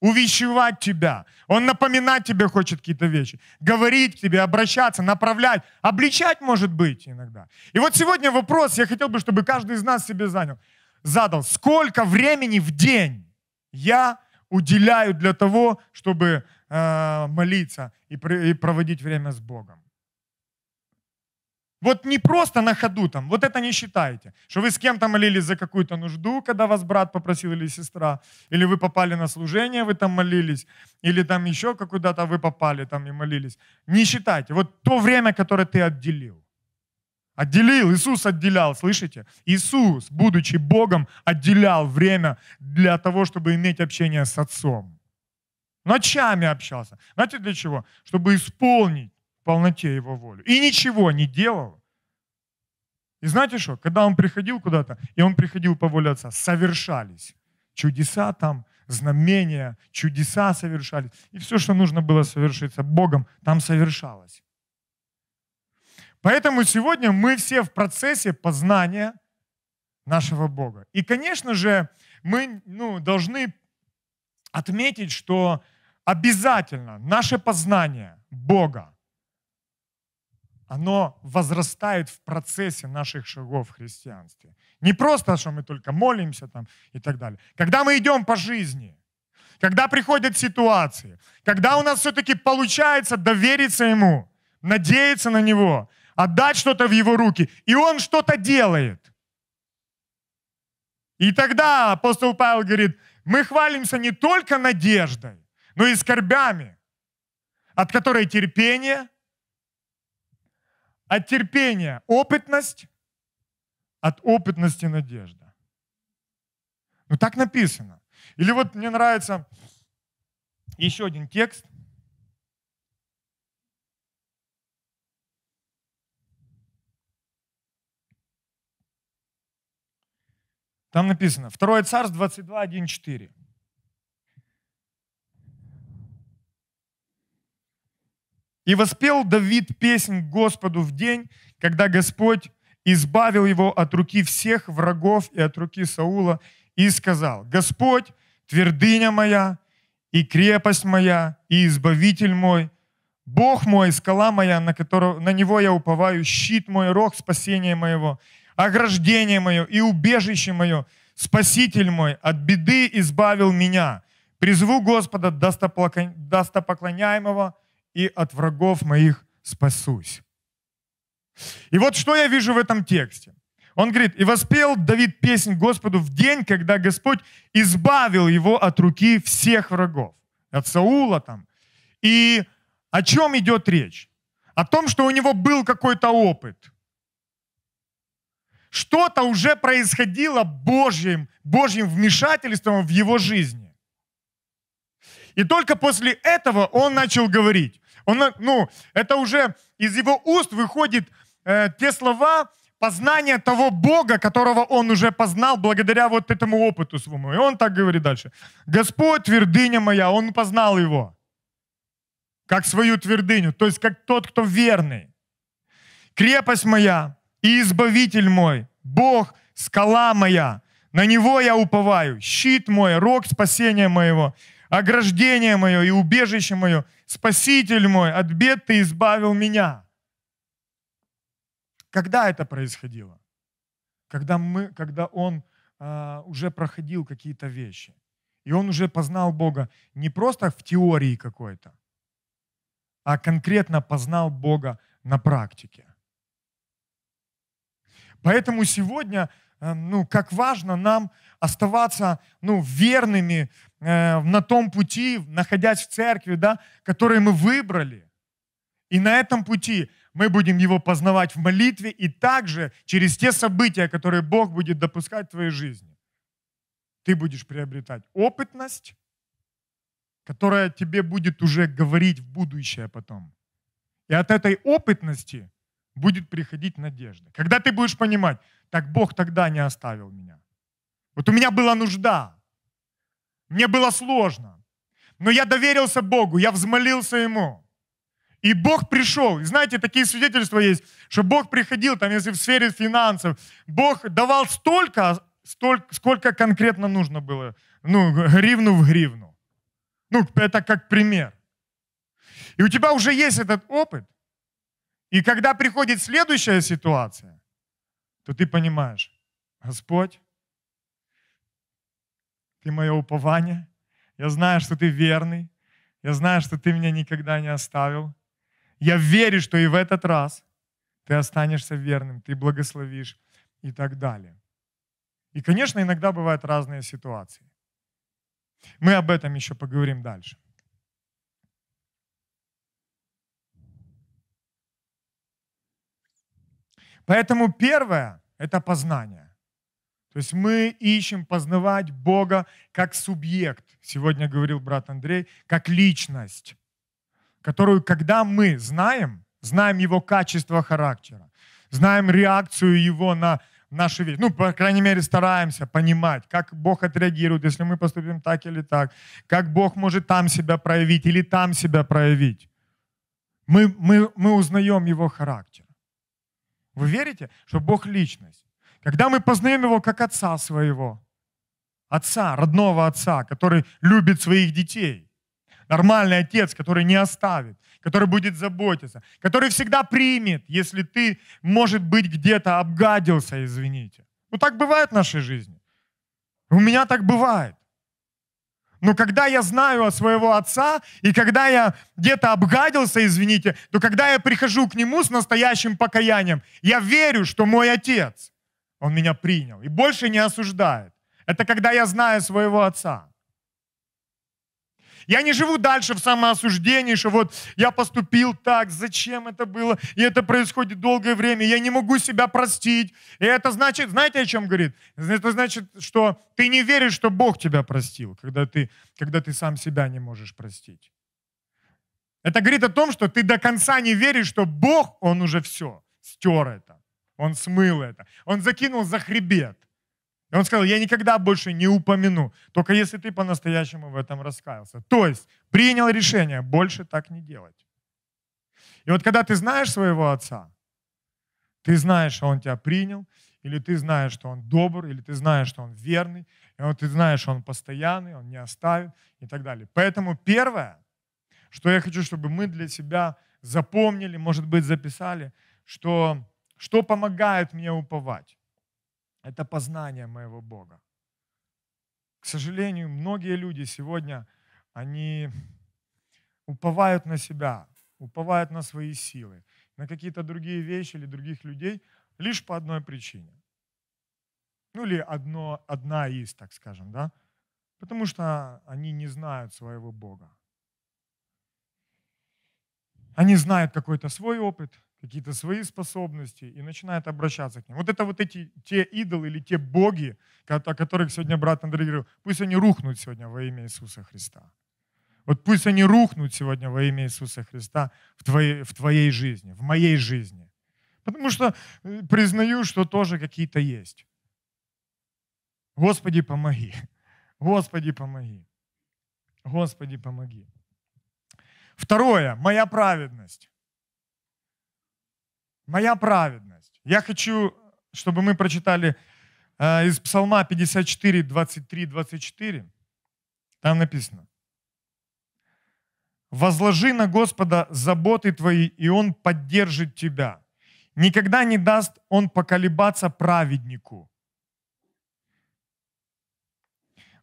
увещевать тебя. Он напоминать тебе хочет какие-то вещи. Говорить к тебе, обращаться, направлять, обличать, может быть, иногда. И вот сегодня вопрос, я хотел бы, чтобы каждый из нас себе занял, задал. Сколько времени в день я уделяю для того, чтобы э, молиться и, и проводить время с Богом? Вот не просто на ходу там, вот это не считайте, что вы с кем-то молились за какую-то нужду, когда вас брат попросил или сестра, или вы попали на служение, вы там молились, или там еще куда-то вы попали там и молились. Не считайте. Вот то время, которое ты отделил. Отделил, Иисус отделял, слышите? Иисус, будучи Богом, отделял время для того, чтобы иметь общение с Отцом. Ночами общался. Знаете для чего? Чтобы исполнить в полноте его волю. И ничего не делал. И знаете что? Когда он приходил куда-то, и он приходил по воле Отца, совершались чудеса там, знамения, чудеса совершались. И все, что нужно было совершиться Богом, там совершалось. Поэтому сегодня мы все в процессе познания нашего Бога. И, конечно же, мы ну, должны отметить, что обязательно наше познание Бога оно возрастает в процессе наших шагов в христианстве. Не просто, что мы только молимся там и так далее. Когда мы идем по жизни, когда приходят ситуации, когда у нас все-таки получается довериться Ему, надеяться на Него, отдать что-то в Его руки, и Он что-то делает. И тогда апостол Павел говорит, мы хвалимся не только надеждой, но и скорбями, от которой терпение, от терпения опытность, от опытности надежда. Ну так написано. Или вот мне нравится еще один текст. Там написано 2 Царств 22, 1, 4. И воспел Давид песнь Господу в день, когда Господь избавил его от руки всех врагов и от руки Саула, и сказал, «Господь, твердыня моя и крепость моя, и избавитель мой, Бог мой, скала моя, на, которого, на Него я уповаю, щит мой, рог спасения моего, ограждение мое и убежище мое, спаситель мой, от беды избавил меня. Призву Господа достопоклоняемого, и от врагов моих спасусь». И вот что я вижу в этом тексте. Он говорит, «И воспел Давид песнь Господу в день, когда Господь избавил его от руки всех врагов, от Саула там». И о чем идет речь? О том, что у него был какой-то опыт. Что-то уже происходило Божьим, Божьим вмешательством в его жизни. И только после этого он начал говорить, он, ну, это уже из его уст выходит э, те слова, познания того Бога, которого он уже познал благодаря вот этому опыту своему. И он так говорит дальше. Господь, твердыня моя, он познал его как свою твердыню, то есть как тот, кто верный. Крепость моя и избавитель мой, Бог, скала моя, на него я уповаю, щит мой, рог спасения моего ограждение мое и убежище мое, спаситель мой, от бед ты избавил меня. Когда это происходило? Когда, мы, когда он а, уже проходил какие-то вещи. И он уже познал Бога не просто в теории какой-то, а конкретно познал Бога на практике. Поэтому сегодня, э, ну, как важно нам оставаться ну, верными э, на том пути, находясь в церкви, да, который мы выбрали. И на этом пути мы будем его познавать в молитве и также через те события, которые Бог будет допускать в твоей жизни. Ты будешь приобретать опытность, которая тебе будет уже говорить в будущее потом. И от этой опытности будет приходить надежда. Когда ты будешь понимать, так Бог тогда не оставил меня. Вот у меня была нужда. Мне было сложно. Но я доверился Богу, я взмолился Ему. И Бог пришел. И знаете, такие свидетельства есть, что Бог приходил, там, если в сфере финансов, Бог давал столько, столько сколько конкретно нужно было. Ну, гривну в гривну. Ну, это как пример. И у тебя уже есть этот опыт. И когда приходит следующая ситуация, то ты понимаешь, Господь, ты мое упование. Я знаю, что ты верный. Я знаю, что ты меня никогда не оставил. Я верю, что и в этот раз ты останешься верным, ты благословишь и так далее. И, конечно, иногда бывают разные ситуации. Мы об этом еще поговорим дальше. Поэтому первое – это познание. То есть мы ищем познавать Бога как субъект, сегодня говорил брат Андрей, как личность, которую, когда мы знаем, знаем его качество характера, знаем реакцию его на наши вещи. Ну, по крайней мере, стараемся понимать, как Бог отреагирует, если мы поступим так или так, как Бог может там себя проявить или там себя проявить. Мы, мы, мы узнаем его характер. Вы верите, что Бог — личность? Когда мы познаем Его как Отца своего, Отца, родного Отца, который любит своих детей, нормальный Отец, который не оставит, который будет заботиться, который всегда примет, если ты, может быть, где-то обгадился, извините. Ну так бывает в нашей жизни. У меня так бывает. Но когда я знаю о своего отца, и когда я где-то обгадился, извините, то когда я прихожу к нему с настоящим покаянием, я верю, что мой отец, он меня принял и больше не осуждает. Это когда я знаю своего отца. Я не живу дальше в самоосуждении, что вот я поступил так, зачем это было, и это происходит долгое время, я не могу себя простить. И это значит, знаете, о чем говорит? Это значит, что ты не веришь, что Бог тебя простил, когда ты, когда ты сам себя не можешь простить. Это говорит о том, что ты до конца не веришь, что Бог, Он уже все стер это. Он смыл это. Он закинул за хребет. И он сказал, я никогда больше не упомяну, только если ты по-настоящему в этом раскаялся. То есть принял решение больше так не делать. И вот когда ты знаешь своего отца, ты знаешь, что он тебя принял, или ты знаешь, что он добр, или ты знаешь, что он верный, и вот ты знаешь, что он постоянный, он не оставит и так далее. Поэтому первое, что я хочу, чтобы мы для себя запомнили, может быть, записали, что что помогает мне уповать? Это познание моего Бога. К сожалению, многие люди сегодня, они уповают на себя, уповают на свои силы, на какие-то другие вещи или других людей лишь по одной причине. Ну или одно, одна из, так скажем, да? Потому что они не знают своего Бога. Они знают какой-то свой опыт, какие-то свои способности и начинает обращаться к ним. Вот это вот эти те идолы или те боги, о которых сегодня брат Андрей говорил, пусть они рухнут сегодня во имя Иисуса Христа. Вот пусть они рухнут сегодня во имя Иисуса Христа в твоей, в твоей жизни, в моей жизни. Потому что э, признаю, что тоже какие-то есть. Господи, помоги. Господи, помоги. Господи, помоги. Второе, моя праведность моя праведность. Я хочу, чтобы мы прочитали э, из Псалма 54, 23, 24. Там написано. «Возложи на Господа заботы твои, и Он поддержит тебя. Никогда не даст Он поколебаться праведнику».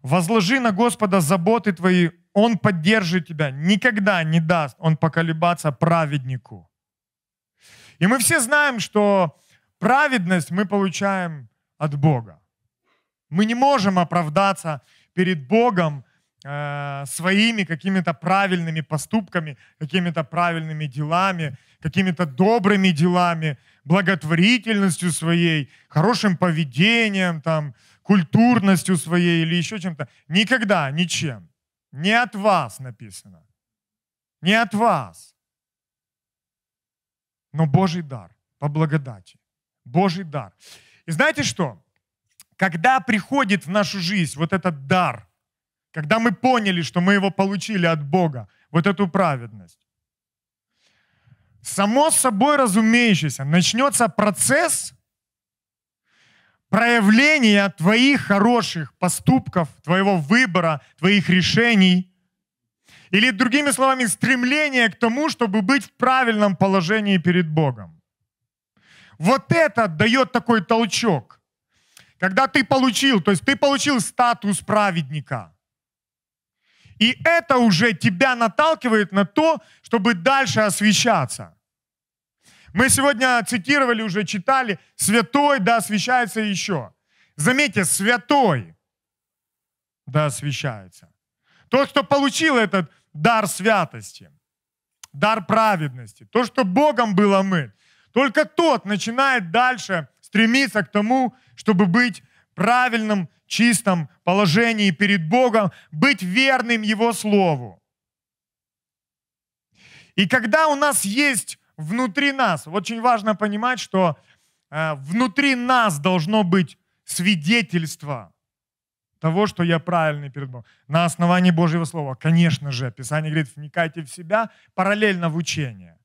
Возложи на Господа заботы твои, Он поддержит тебя. Никогда не даст Он поколебаться праведнику. И мы все знаем, что праведность мы получаем от Бога. Мы не можем оправдаться перед Богом э, своими какими-то правильными поступками, какими-то правильными делами, какими-то добрыми делами, благотворительностью своей, хорошим поведением, там, культурностью своей или еще чем-то. Никогда, ничем. Не от вас написано. Не от вас но Божий дар по благодати. Божий дар. И знаете что? Когда приходит в нашу жизнь вот этот дар, когда мы поняли, что мы его получили от Бога, вот эту праведность, само собой разумеющееся, начнется процесс проявления твоих хороших поступков, твоего выбора, твоих решений – или, другими словами, стремление к тому, чтобы быть в правильном положении перед Богом. Вот это дает такой толчок. Когда ты получил, то есть ты получил статус праведника. И это уже тебя наталкивает на то, чтобы дальше освещаться. Мы сегодня цитировали, уже читали, святой да освещается еще. Заметьте, святой да освещается. Тот, кто получил этот дар святости, дар праведности, то, что Богом было мы, Только тот начинает дальше стремиться к тому, чтобы быть правильным, чистом положении перед Богом, быть верным Его Слову. И когда у нас есть внутри нас, очень важно понимать, что э, внутри нас должно быть свидетельство – того, что я правильный перед Богом. На основании Божьего Слова, конечно же, Писание говорит, вникайте в себя параллельно в учение.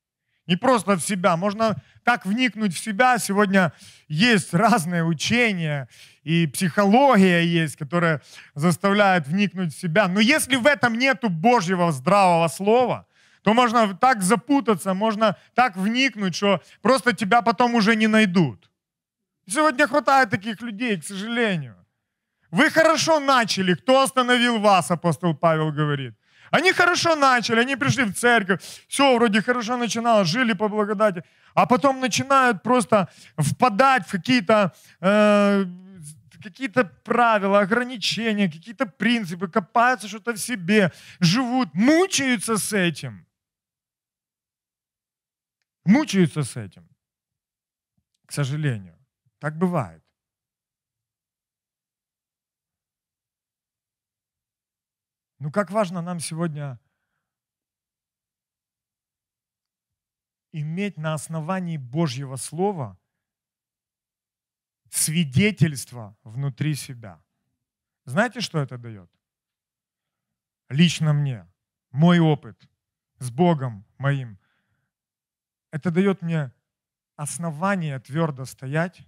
Не просто в себя, можно так вникнуть в себя. Сегодня есть разные учения, и психология есть, которая заставляет вникнуть в себя. Но если в этом нету Божьего здравого слова, то можно так запутаться, можно так вникнуть, что просто тебя потом уже не найдут. Сегодня хватает таких людей, к сожалению. Вы хорошо начали. Кто остановил вас, апостол Павел говорит. Они хорошо начали, они пришли в церковь, все вроде хорошо начиналось, жили по благодати, а потом начинают просто впадать в какие-то э, какие-то правила, ограничения, какие-то принципы, копаются что-то в себе, живут, мучаются с этим. Мучаются с этим. К сожалению. Так бывает. Ну как важно нам сегодня иметь на основании Божьего Слова свидетельство внутри себя. Знаете, что это дает? Лично мне, мой опыт с Богом моим, это дает мне основание твердо стоять,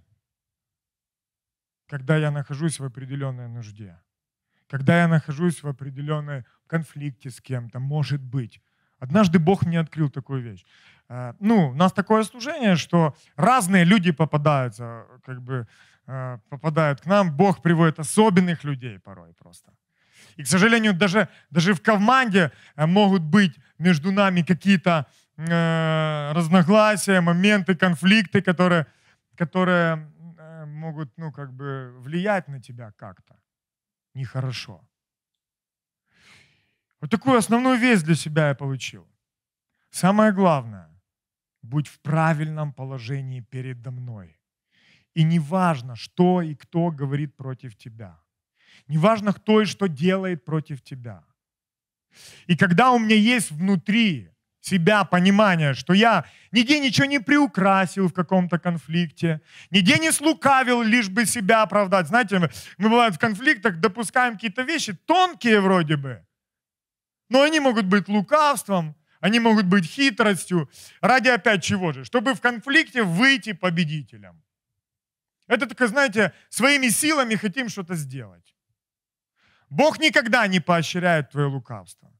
когда я нахожусь в определенной нужде когда я нахожусь в определенной конфликте с кем-то, может быть. Однажды Бог мне открыл такую вещь. Э, ну, у нас такое служение, что разные люди попадаются, как бы э, попадают к нам. Бог приводит особенных людей порой просто. И, к сожалению, даже, даже в команде э, могут быть между нами какие-то э, разногласия, моменты, конфликты, которые, которые могут ну, как бы влиять на тебя как-то нехорошо. Вот такую основную весть для себя я получил. Самое главное, будь в правильном положении передо мной. И не важно, что и кто говорит против тебя. Не важно, кто и что делает против тебя. И когда у меня есть внутри себя понимание, что я нигде ничего не приукрасил в каком-то конфликте, нигде не слукавил, лишь бы себя оправдать. Знаете, мы, бывает в конфликтах допускаем какие-то вещи, тонкие вроде бы, но они могут быть лукавством, они могут быть хитростью. Ради опять чего же? Чтобы в конфликте выйти победителем. Это только, знаете, своими силами хотим что-то сделать. Бог никогда не поощряет твое лукавство.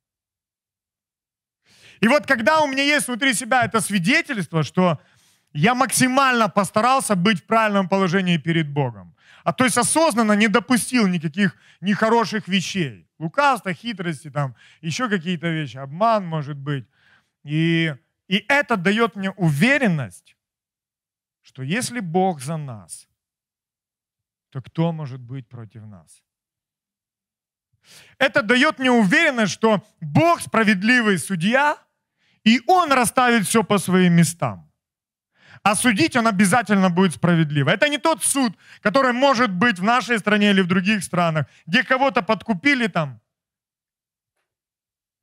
И вот когда у меня есть внутри себя это свидетельство, что я максимально постарался быть в правильном положении перед Богом, а то есть осознанно не допустил никаких нехороших вещей, лукавства, хитрости, там, еще какие-то вещи, обман, может быть. И, и это дает мне уверенность, что если Бог за нас, то кто может быть против нас? Это дает мне уверенность, что Бог справедливый судья, и Он расставит все по своим местам. А судить Он обязательно будет справедливо. Это не тот суд, который может быть в нашей стране или в других странах, где кого-то подкупили там,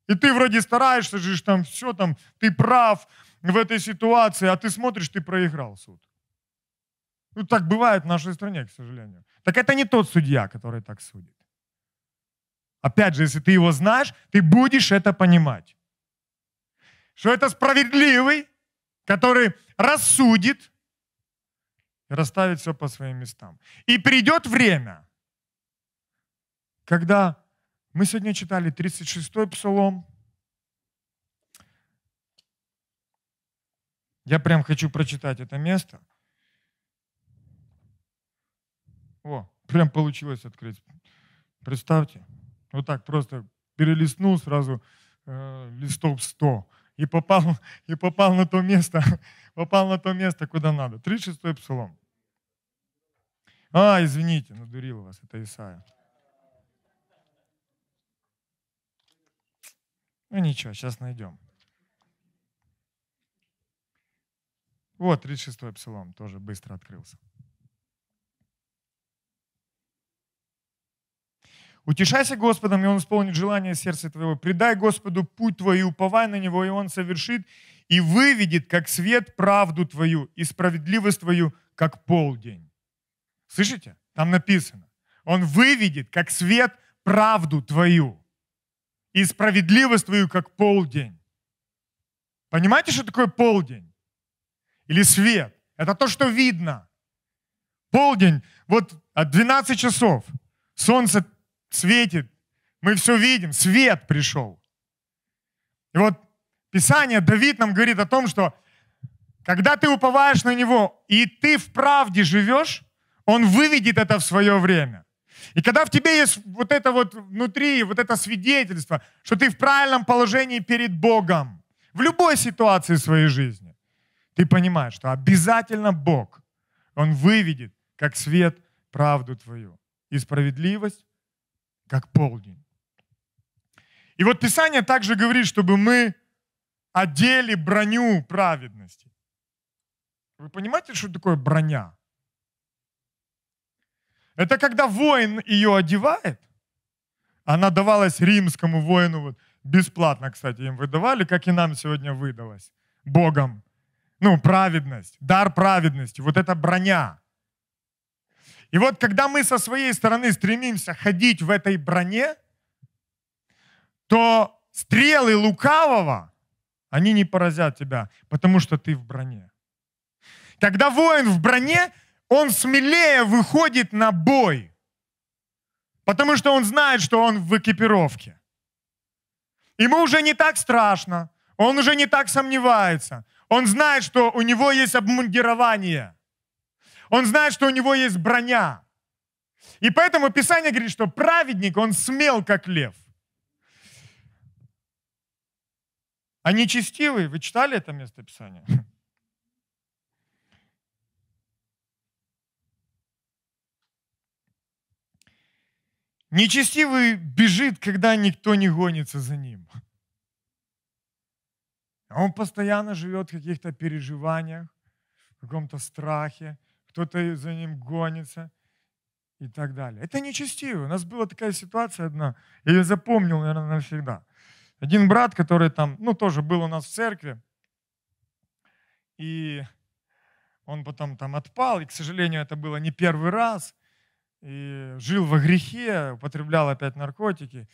и ты вроде стараешься, же там все там, ты прав в этой ситуации, а ты смотришь, ты проиграл суд. Ну, так бывает в нашей стране, к сожалению. Так это не тот судья, который так судит. Опять же, если ты его знаешь, ты будешь это понимать что это справедливый, который рассудит и расставит все по своим местам. И придет время, когда мы сегодня читали 36-й псалом, Я прям хочу прочитать это место. О, прям получилось открыть. Представьте, вот так просто перелистнул сразу э, листов 100 и попал, и попал на то место, попал на то место, куда надо. 36-й псалом. А, извините, надурил вас, это Исаия. Ну ничего, сейчас найдем. Вот, 36-й псалом тоже быстро открылся. Утешайся Господом, и Он исполнит желание сердца твоего. Предай Господу путь твой и уповай на Него, и Он совершит и выведет, как свет, правду твою и справедливость твою, как полдень. Слышите? Там написано. Он выведет, как свет, правду твою и справедливость твою, как полдень. Понимаете, что такое полдень? Или свет? Это то, что видно. Полдень, вот от а, 12 часов солнце светит. Мы все видим, свет пришел. И вот Писание, Давид нам говорит о том, что когда ты уповаешь на Него, и ты в правде живешь, Он выведет это в свое время. И когда в тебе есть вот это вот внутри, вот это свидетельство, что ты в правильном положении перед Богом, в любой ситуации своей жизни, ты понимаешь, что обязательно Бог, Он выведет как свет правду твою и справедливость, как полдень. И вот Писание также говорит, чтобы мы одели броню праведности. Вы понимаете, что такое броня? Это когда воин ее одевает. Она давалась римскому воину вот, бесплатно, кстати, им выдавали, как и нам сегодня выдалось. Богом. Ну, праведность, дар праведности, вот это броня. И вот когда мы со своей стороны стремимся ходить в этой броне, то стрелы лукавого, они не поразят тебя, потому что ты в броне. Когда воин в броне, он смелее выходит на бой, потому что он знает, что он в экипировке. Ему уже не так страшно, он уже не так сомневается. Он знает, что у него есть обмундирование – он знает, что у него есть броня. И поэтому Писание говорит, что праведник, он смел, как лев. А нечестивый, вы читали это место Писания? Нечестивый бежит, когда никто не гонится за ним. А он постоянно живет в каких-то переживаниях, в каком-то страхе, кто-то за ним гонится и так далее. Это нечестиво. У нас была такая ситуация одна, я ее запомнил, наверное, навсегда. Один брат, который там, ну, тоже был у нас в церкви, и он потом там отпал, и, к сожалению, это было не первый раз, и жил во грехе, употреблял опять наркотики,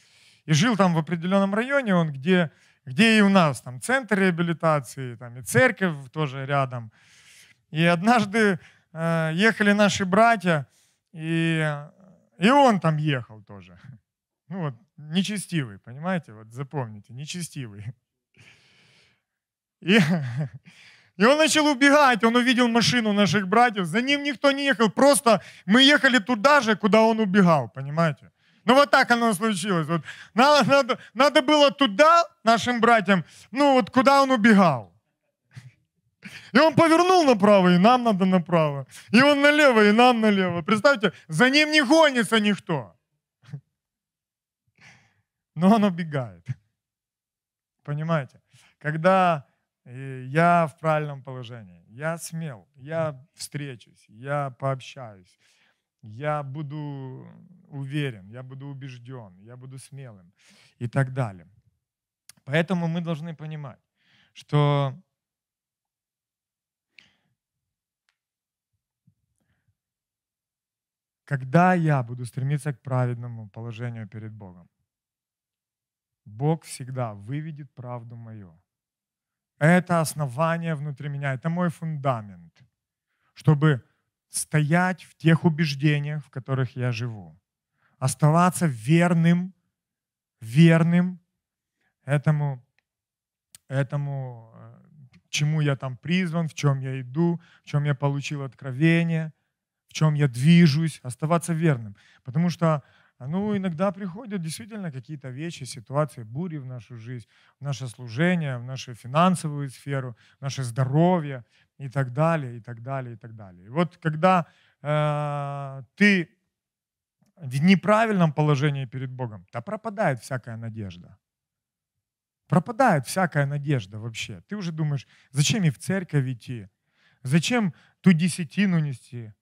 и жил там в определенном районе, он где, где и у нас, там центр реабилитации, там и церковь тоже рядом. И однажды Э, ехали наши братья, и, и он там ехал тоже. Ну вот, нечестивый, понимаете, вот запомните, нечестивый. И, и он начал убегать, он увидел машину наших братьев, за ним никто не ехал, просто мы ехали туда же, куда он убегал, понимаете. Ну вот так оно случилось. Вот. Надо, надо, надо было туда нашим братьям, ну вот куда он убегал. И он повернул направо, и нам надо направо. И он налево, и нам налево. Представьте, за ним не гонится никто. Но он убегает. Понимаете? Когда э, я в правильном положении, я смел, я встречусь, я пообщаюсь, я буду уверен, я буду убежден, я буду смелым и так далее. Поэтому мы должны понимать, что когда я буду стремиться к праведному положению перед Богом, Бог всегда выведет правду мою. Это основание внутри меня, это мой фундамент, чтобы стоять в тех убеждениях, в которых я живу, оставаться верным, верным этому, этому э, чему я там призван, в чем я иду, в чем я получил откровение – в чем я движусь, оставаться верным. Потому что а, ну, иногда приходят действительно какие-то вещи, ситуации, бури в нашу жизнь, в наше служение, в нашу финансовую сферу, в наше здоровье и так далее, и так далее, и так далее. И вот когда э, ты в неправильном положении перед Богом, то пропадает всякая надежда. Пропадает всякая надежда вообще. Ты уже думаешь, зачем и в церковь идти? Зачем ту десятину нести?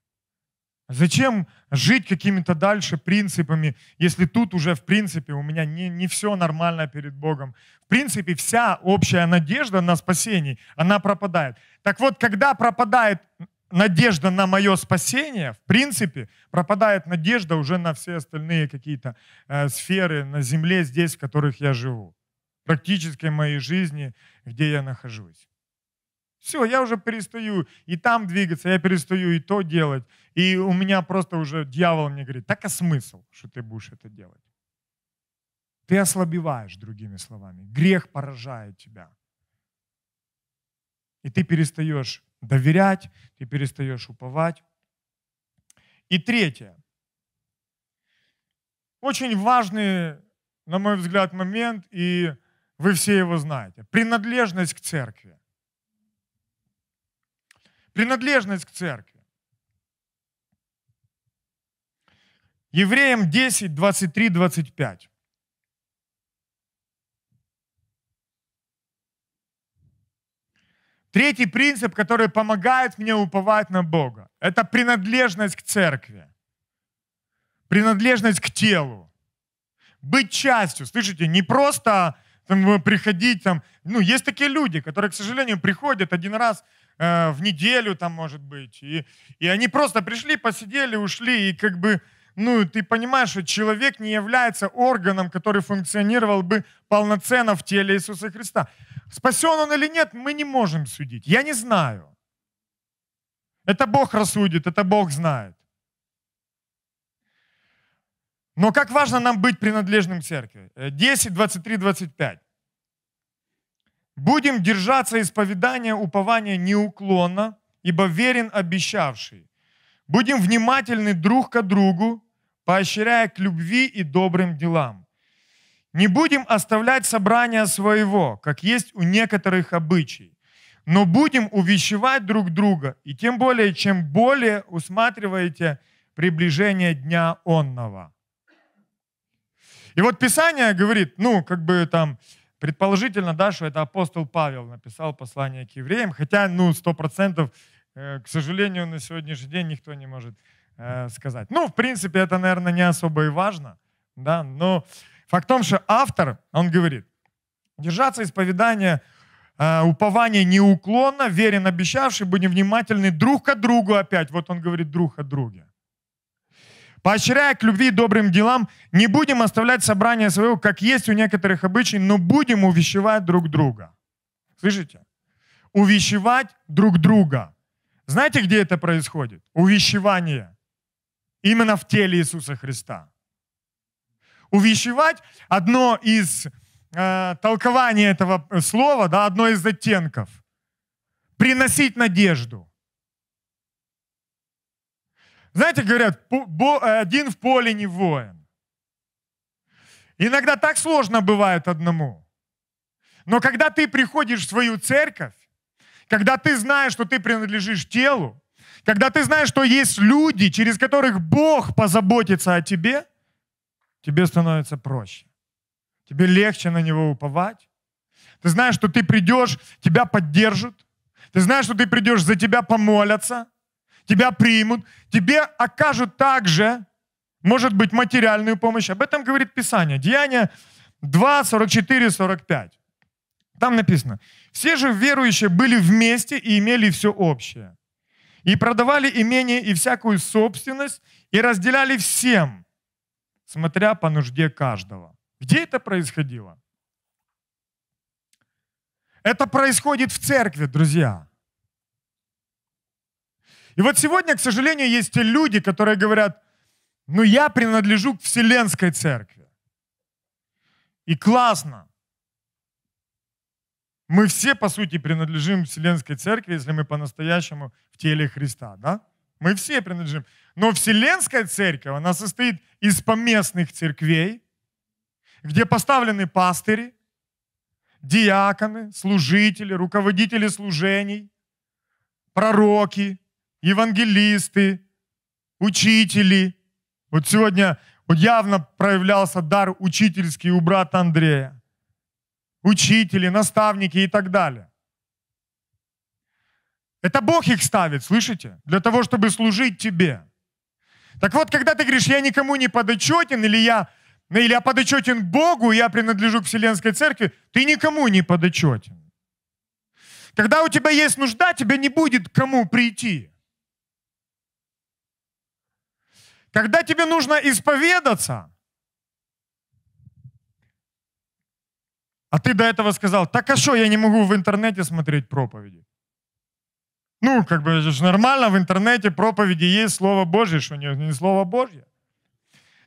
Зачем жить какими-то дальше принципами, если тут уже, в принципе, у меня не, не все нормально перед Богом? В принципе, вся общая надежда на спасение, она пропадает. Так вот, когда пропадает надежда на мое спасение, в принципе, пропадает надежда уже на все остальные какие-то э, сферы на земле здесь, в которых я живу, практически в моей жизни, где я нахожусь. Все, я уже перестаю и там двигаться, я перестаю и то делать. И у меня просто уже дьявол мне говорит, так а смысл, что ты будешь это делать? Ты ослабеваешь, другими словами. Грех поражает тебя. И ты перестаешь доверять, ты перестаешь уповать. И третье. Очень важный, на мой взгляд, момент, и вы все его знаете. Принадлежность к церкви принадлежность к церкви. Евреям 10, 23, 25. Третий принцип, который помогает мне уповать на Бога, это принадлежность к церкви, принадлежность к телу, быть частью. Слышите, не просто там, э, приходить там, ну, есть такие люди, которые, к сожалению, приходят один раз Э, в неделю там, может быть. И, и они просто пришли, посидели, ушли, и как бы, ну, ты понимаешь, что человек не является органом, который функционировал бы полноценно в теле Иисуса Христа. Спасен он или нет, мы не можем судить. Я не знаю. Это Бог рассудит, это Бог знает. Но как важно нам быть принадлежным к церкви? 10, 23, 25. Будем держаться исповедания, упования неуклонно, ибо верен обещавший. Будем внимательны друг к другу, поощряя к любви и добрым делам. Не будем оставлять собрания своего, как есть у некоторых обычай, но будем увещевать друг друга, и тем более, чем более усматриваете приближение дня онного. И вот Писание говорит, ну, как бы там, Предположительно, да, что это апостол Павел написал послание к евреям, хотя, ну, сто процентов, э, к сожалению, на сегодняшний день никто не может э, сказать. Ну, в принципе, это, наверное, не особо и важно, да, но факт в том, что автор, он говорит, держаться исповедания э, упование неуклонно, верен обещавший, будем внимательны друг к другу опять. Вот он говорит друг о друге. Поощряя к любви и добрым делам, не будем оставлять собрание своего, как есть у некоторых обычай, но будем увещевать друг друга. Слышите? Увещевать друг друга. Знаете, где это происходит? Увещевание. Именно в теле Иисуса Христа. Увещевать – одно из э, толкований этого э, слова, да, одно из оттенков. Приносить надежду. Знаете, говорят, э, один в поле не воин. Иногда так сложно бывает одному. Но когда ты приходишь в свою церковь, когда ты знаешь, что ты принадлежишь телу, когда ты знаешь, что есть люди, через которых Бог позаботится о тебе, тебе становится проще. Тебе легче на него уповать. Ты знаешь, что ты придешь, тебя поддержат. Ты знаешь, что ты придешь, за тебя помолятся тебя примут, тебе окажут также, может быть, материальную помощь. Об этом говорит Писание. Деяние 2, 44, 45. Там написано, все же верующие были вместе и имели все общее. И продавали имение и всякую собственность, и разделяли всем, смотря по нужде каждого. Где это происходило? Это происходит в церкви, друзья. И вот сегодня, к сожалению, есть те люди, которые говорят, ну я принадлежу к Вселенской Церкви. И классно. Мы все, по сути, принадлежим Вселенской Церкви, если мы по-настоящему в теле Христа, да? Мы все принадлежим. Но Вселенская Церковь, она состоит из поместных церквей, где поставлены пастыри, диаконы, служители, руководители служений, пророки, евангелисты, учители. Вот сегодня вот явно проявлялся дар учительский у брата Андрея. Учители, наставники и так далее. Это Бог их ставит, слышите? Для того, чтобы служить тебе. Так вот, когда ты говоришь, я никому не подотчетен, или я, или я подотчетен Богу, я принадлежу к Вселенской Церкви, ты никому не подотчетен. Когда у тебя есть нужда, тебе не будет кому прийти. Когда тебе нужно исповедаться, а ты до этого сказал, так а что, я не могу в интернете смотреть проповеди. Ну, как бы, это же нормально, в интернете проповеди есть Слово Божье, что не, не Слово Божье.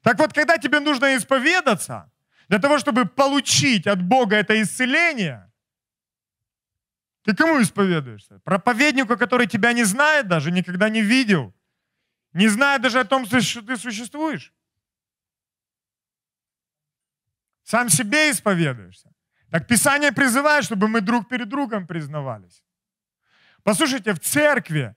Так вот, когда тебе нужно исповедаться, для того, чтобы получить от Бога это исцеление, ты кому исповедуешься? Проповеднику, который тебя не знает даже, никогда не видел – не зная даже о том, что ты существуешь. Сам себе исповедуешься. Так Писание призывает, чтобы мы друг перед другом признавались. Послушайте, в церкви,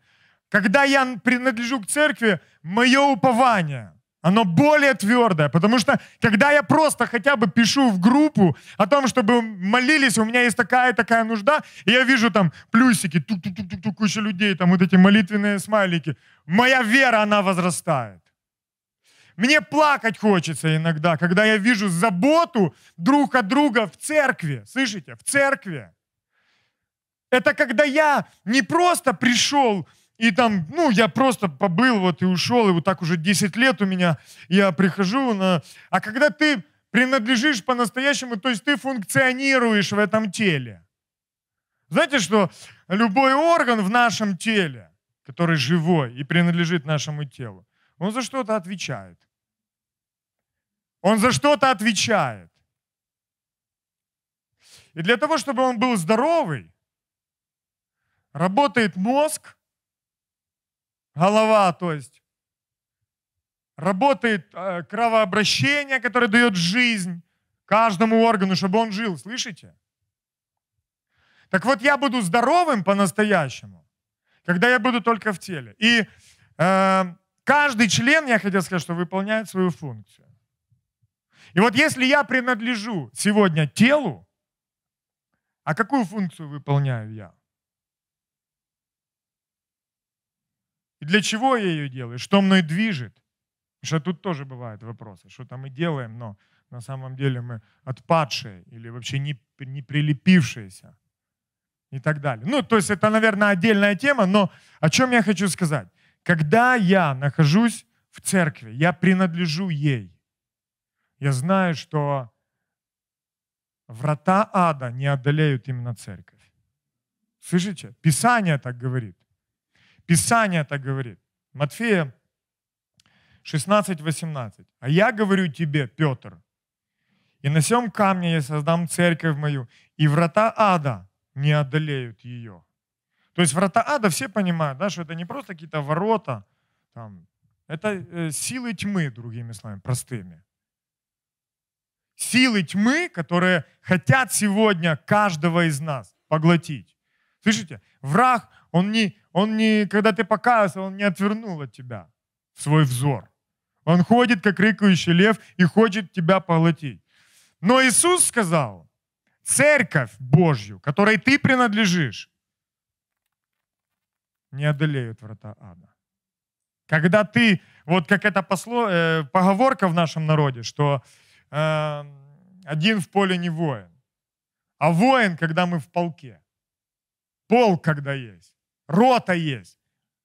когда я принадлежу к церкви, мое упование, оно более твердое, потому что когда я просто хотя бы пишу в группу о том, чтобы молились, у меня есть такая-такая нужда, и я вижу там плюсики, тук-тук-тук-тук, куча людей, там вот эти молитвенные смайлики, моя вера, она возрастает. Мне плакать хочется иногда, когда я вижу заботу друг от друга в церкви. Слышите, в церкви. Это когда я не просто пришел и там, ну, я просто побыл вот и ушел, и вот так уже 10 лет у меня, я прихожу на... А когда ты принадлежишь по-настоящему, то есть ты функционируешь в этом теле. Знаете, что любой орган в нашем теле, который живой и принадлежит нашему телу, он за что-то отвечает. Он за что-то отвечает. И для того, чтобы он был здоровый, работает мозг, голова, то есть, работает э, кровообращение, которое дает жизнь каждому органу, чтобы он жил, слышите? Так вот, я буду здоровым по-настоящему, когда я буду только в теле. И э, каждый член, я хотел сказать, что выполняет свою функцию. И вот если я принадлежу сегодня телу, а какую функцию выполняю я? И для чего я ее делаю? Что мной движет? Потому что тут тоже бывают вопросы, что там мы делаем, но на самом деле мы отпадшие или вообще не, не прилепившиеся и так далее. Ну, то есть это, наверное, отдельная тема, но о чем я хочу сказать? Когда я нахожусь в церкви, я принадлежу ей. Я знаю, что врата ада не одолеют именно церковь. Слышите? Писание так говорит. Писание так говорит. Матфея 16, 18. «А я говорю тебе, Петр, и на сем камне я создам церковь мою, и врата ада не одолеют ее. То есть врата ада все понимают, да, что это не просто какие-то ворота, там, это э, силы тьмы, другими словами, простыми. Силы тьмы, которые хотят сегодня каждого из нас поглотить. Слышите, враг, он не, он не, когда ты покаялся, он не отвернул от тебя свой взор. Он ходит, как рыкающий лев, и хочет тебя поглотить. Но Иисус сказал, церковь Божью, которой ты принадлежишь, не одолеют врата ада. Когда ты, вот как эта посло, э, поговорка в нашем народе, что э, один в поле не воин, а воин, когда мы в полке. Полк, когда есть, рота есть.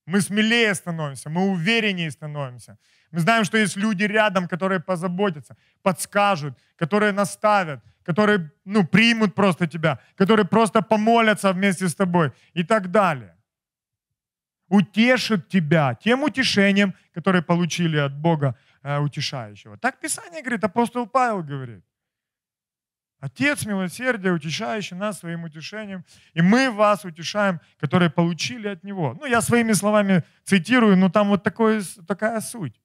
Мы смелее становимся, мы увереннее становимся. Мы знаем, что есть люди рядом, которые позаботятся, подскажут, которые наставят, которые ну, примут просто тебя, которые просто помолятся вместе с тобой и так далее. Утешит тебя тем утешением, которое получили от Бога э, утешающего. Так Писание говорит, апостол Павел говорит. Отец милосердия, утешающий нас своим утешением, и мы вас утешаем, которые получили от Него. Ну, я своими словами цитирую, но там вот такой, такая суть.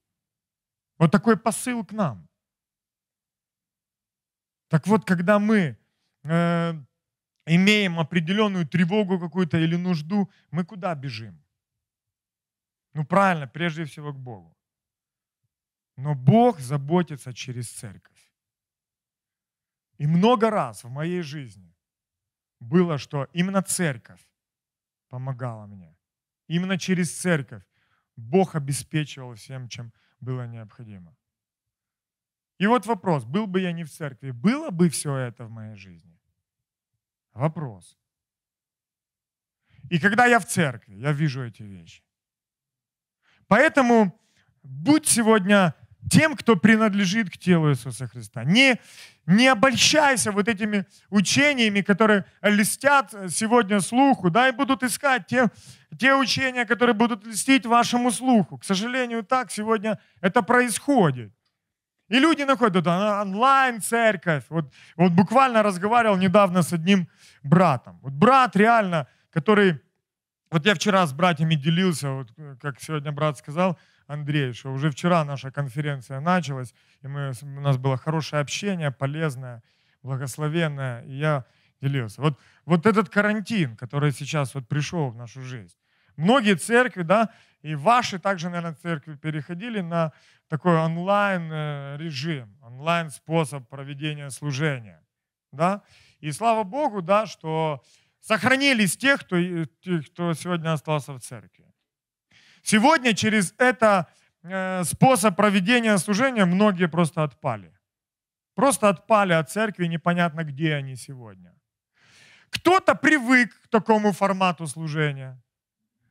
Вот такой посыл к нам – так вот, когда мы э, имеем определенную тревогу какую-то или нужду, мы куда бежим? Ну правильно, прежде всего к Богу. Но Бог заботится через церковь. И много раз в моей жизни было, что именно церковь помогала мне. Именно через церковь Бог обеспечивал всем, чем было необходимо. И вот вопрос, был бы я не в церкви, было бы все это в моей жизни? Вопрос. И когда я в церкви, я вижу эти вещи. Поэтому будь сегодня тем, кто принадлежит к телу Иисуса Христа. Не, не обольщайся вот этими учениями, которые листят э, сегодня слуху, да, и будут искать те, те учения, которые будут листить вашему слуху. К сожалению, так сегодня это происходит. И люди находят, да, онлайн-церковь. Вот, вот буквально разговаривал недавно с одним братом. Вот брат реально, который... Вот я вчера с братьями делился, вот э, как сегодня брат сказал, Андрей, что уже вчера наша конференция началась, и мы, у нас было хорошее общение, полезное, благословенное, и я делился. Вот, вот этот карантин, который сейчас вот пришел в нашу жизнь, многие церкви, да, и ваши также, наверное, церкви переходили на такой онлайн-режим, э, онлайн-способ проведения служения. Да? И слава Богу, да, что сохранились те, кто, те, кто сегодня остался в церкви. Сегодня через это э, способ проведения служения многие просто отпали. Просто отпали от церкви, непонятно, где они сегодня. Кто-то привык к такому формату служения.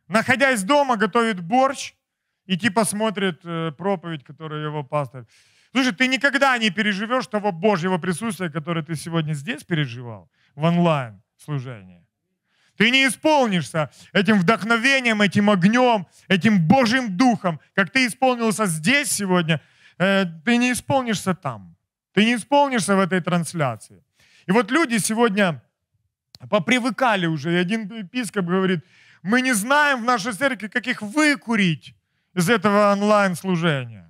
Находясь дома, готовит борщ, и типа смотрит э, проповедь, которую его пастор. Слушай, ты никогда не переживешь того Божьего присутствия, которое ты сегодня здесь переживал, в онлайн служении. Ты не исполнишься этим вдохновением, этим огнем, этим Божьим духом, как ты исполнился здесь сегодня, э, ты не исполнишься там. Ты не исполнишься в этой трансляции. И вот люди сегодня попривыкали уже. И один епископ говорит, мы не знаем в нашей церкви, как их выкурить из этого онлайн-служения.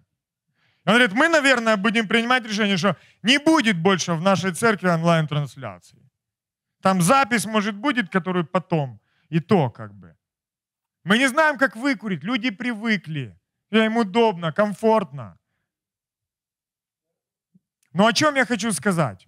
Он говорит, мы, наверное, будем принимать решение, что не будет больше в нашей церкви онлайн-трансляции. Там запись, может, будет, которую потом, и то как бы. Мы не знаем, как выкурить. Люди привыкли. Им удобно, комфортно. Но о чем я хочу сказать?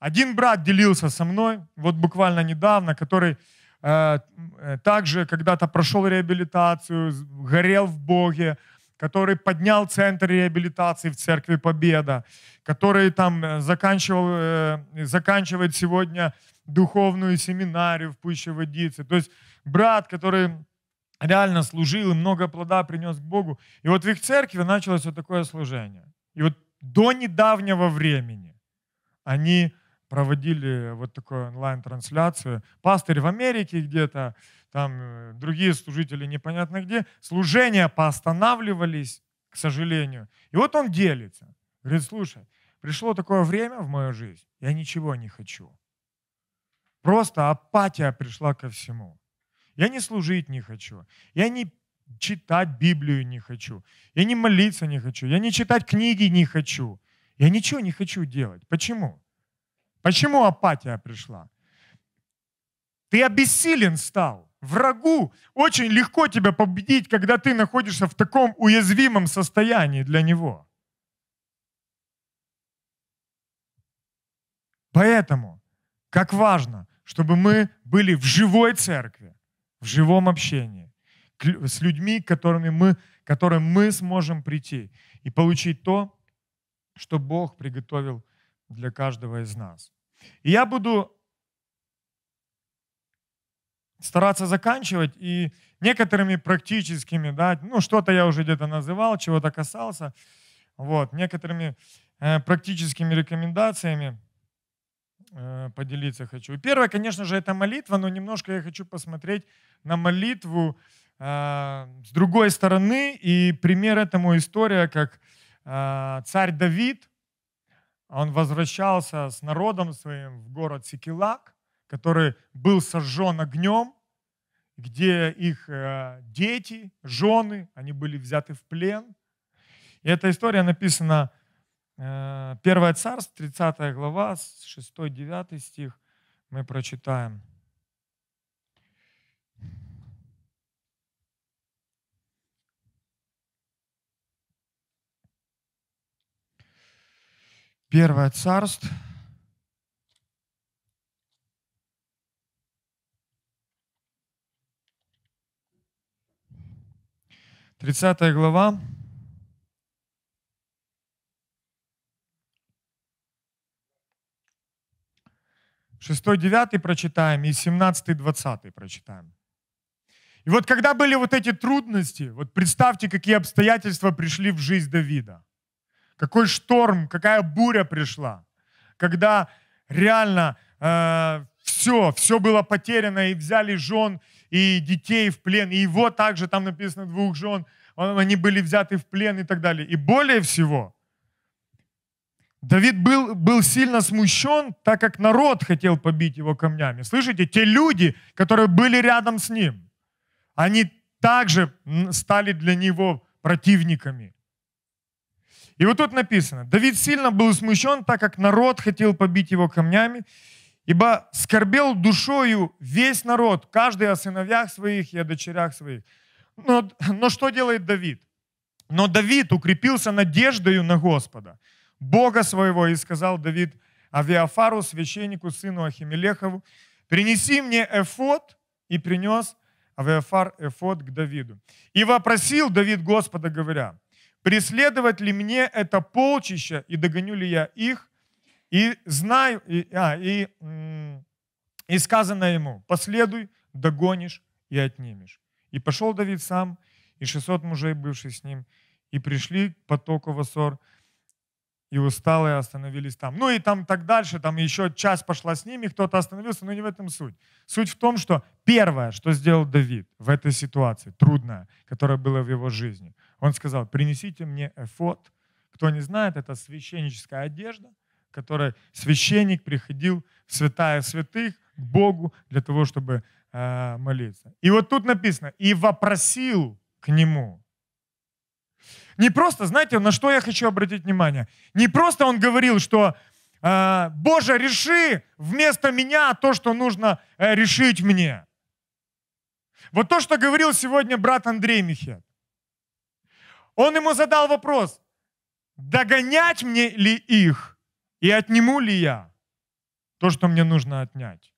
Один брат делился со мной, вот буквально недавно, который Э, э, также когда-то прошел реабилитацию, горел в Боге, который поднял центр реабилитации в Церкви Победа, который там э, заканчивал, заканчивает сегодня духовную семинарию в Пуще Водице. То есть брат, который реально служил и много плода принес к Богу. И вот в их церкви началось вот такое служение. И вот до недавнего времени они проводили вот такую онлайн-трансляцию. Пастырь в Америке где-то, там э, другие служители непонятно где. Служения поостанавливались, к сожалению. И вот он делится. Говорит, слушай, пришло такое время в мою жизнь, я ничего не хочу. Просто апатия пришла ко всему. Я не служить не хочу. Я не читать Библию не хочу. Я не молиться не хочу. Я не читать книги не хочу. Я ничего не хочу делать. Почему? Почему апатия пришла? Ты обессилен стал. Врагу очень легко тебя победить, когда ты находишься в таком уязвимом состоянии для него. Поэтому, как важно, чтобы мы были в живой церкви, в живом общении, с людьми, к мы, которым мы сможем прийти и получить то, что Бог приготовил для каждого из нас. И я буду стараться заканчивать и некоторыми практическими, да, ну что-то я уже где-то называл, чего-то касался, вот, некоторыми э, практическими рекомендациями э, поделиться хочу. И первое, конечно же, это молитва, но немножко я хочу посмотреть на молитву э, с другой стороны, и пример этому история, как э, царь Давид – он возвращался с народом своим в город Сикилак, который был сожжен огнем, где их э, дети, жены, они были взяты в плен. И эта история написана 1 Царств, 30 глава, 6-9 стих мы прочитаем. Первое царство, тридцатая глава, шестой, девятый прочитаем и семнадцатый, двадцатый прочитаем. И вот когда были вот эти трудности, вот представьте, какие обстоятельства пришли в жизнь Давида какой шторм, какая буря пришла, когда реально э, все, все было потеряно, и взяли жен и детей в плен, и его также, там написано, двух жен, он, они были взяты в плен и так далее. И более всего, Давид был, был сильно смущен, так как народ хотел побить его камнями. Слышите, те люди, которые были рядом с ним, они также стали для него противниками. И вот тут написано, Давид сильно был смущен, так как народ хотел побить его камнями, ибо скорбел душою весь народ, каждый о сыновьях своих и о дочерях своих. Но, но что делает Давид? Но Давид укрепился надеждою на Господа, Бога своего, и сказал Давид Авиафару, священнику, сыну Ахимелехову, «Принеси мне эфот», и принес Авиафар эфот к Давиду. И вопросил Давид Господа, говоря, преследовать ли мне это полчища, и догоню ли я их, и знаю, и, а, и, и сказано ему, последуй, догонишь и отнимешь. И пошел Давид сам, и 600 мужей, бывших с ним, и пришли к потоку Васор, и усталые остановились там. Ну и там так дальше, там еще час пошла с ними, кто-то остановился, но не в этом суть. Суть в том, что первое, что сделал Давид в этой ситуации, трудная которая была в его жизни – он сказал, принесите мне эфот. Кто не знает, это священническая одежда, которой священник приходил в святая святых к Богу для того, чтобы э, молиться. И вот тут написано, и вопросил к нему. Не просто, знаете, на что я хочу обратить внимание, не просто он говорил, что э, «Боже, реши вместо меня то, что нужно э, решить мне». Вот то, что говорил сегодня брат Андрей Михет. Он ему задал вопрос, догонять мне ли их и отниму ли я то, что мне нужно отнять.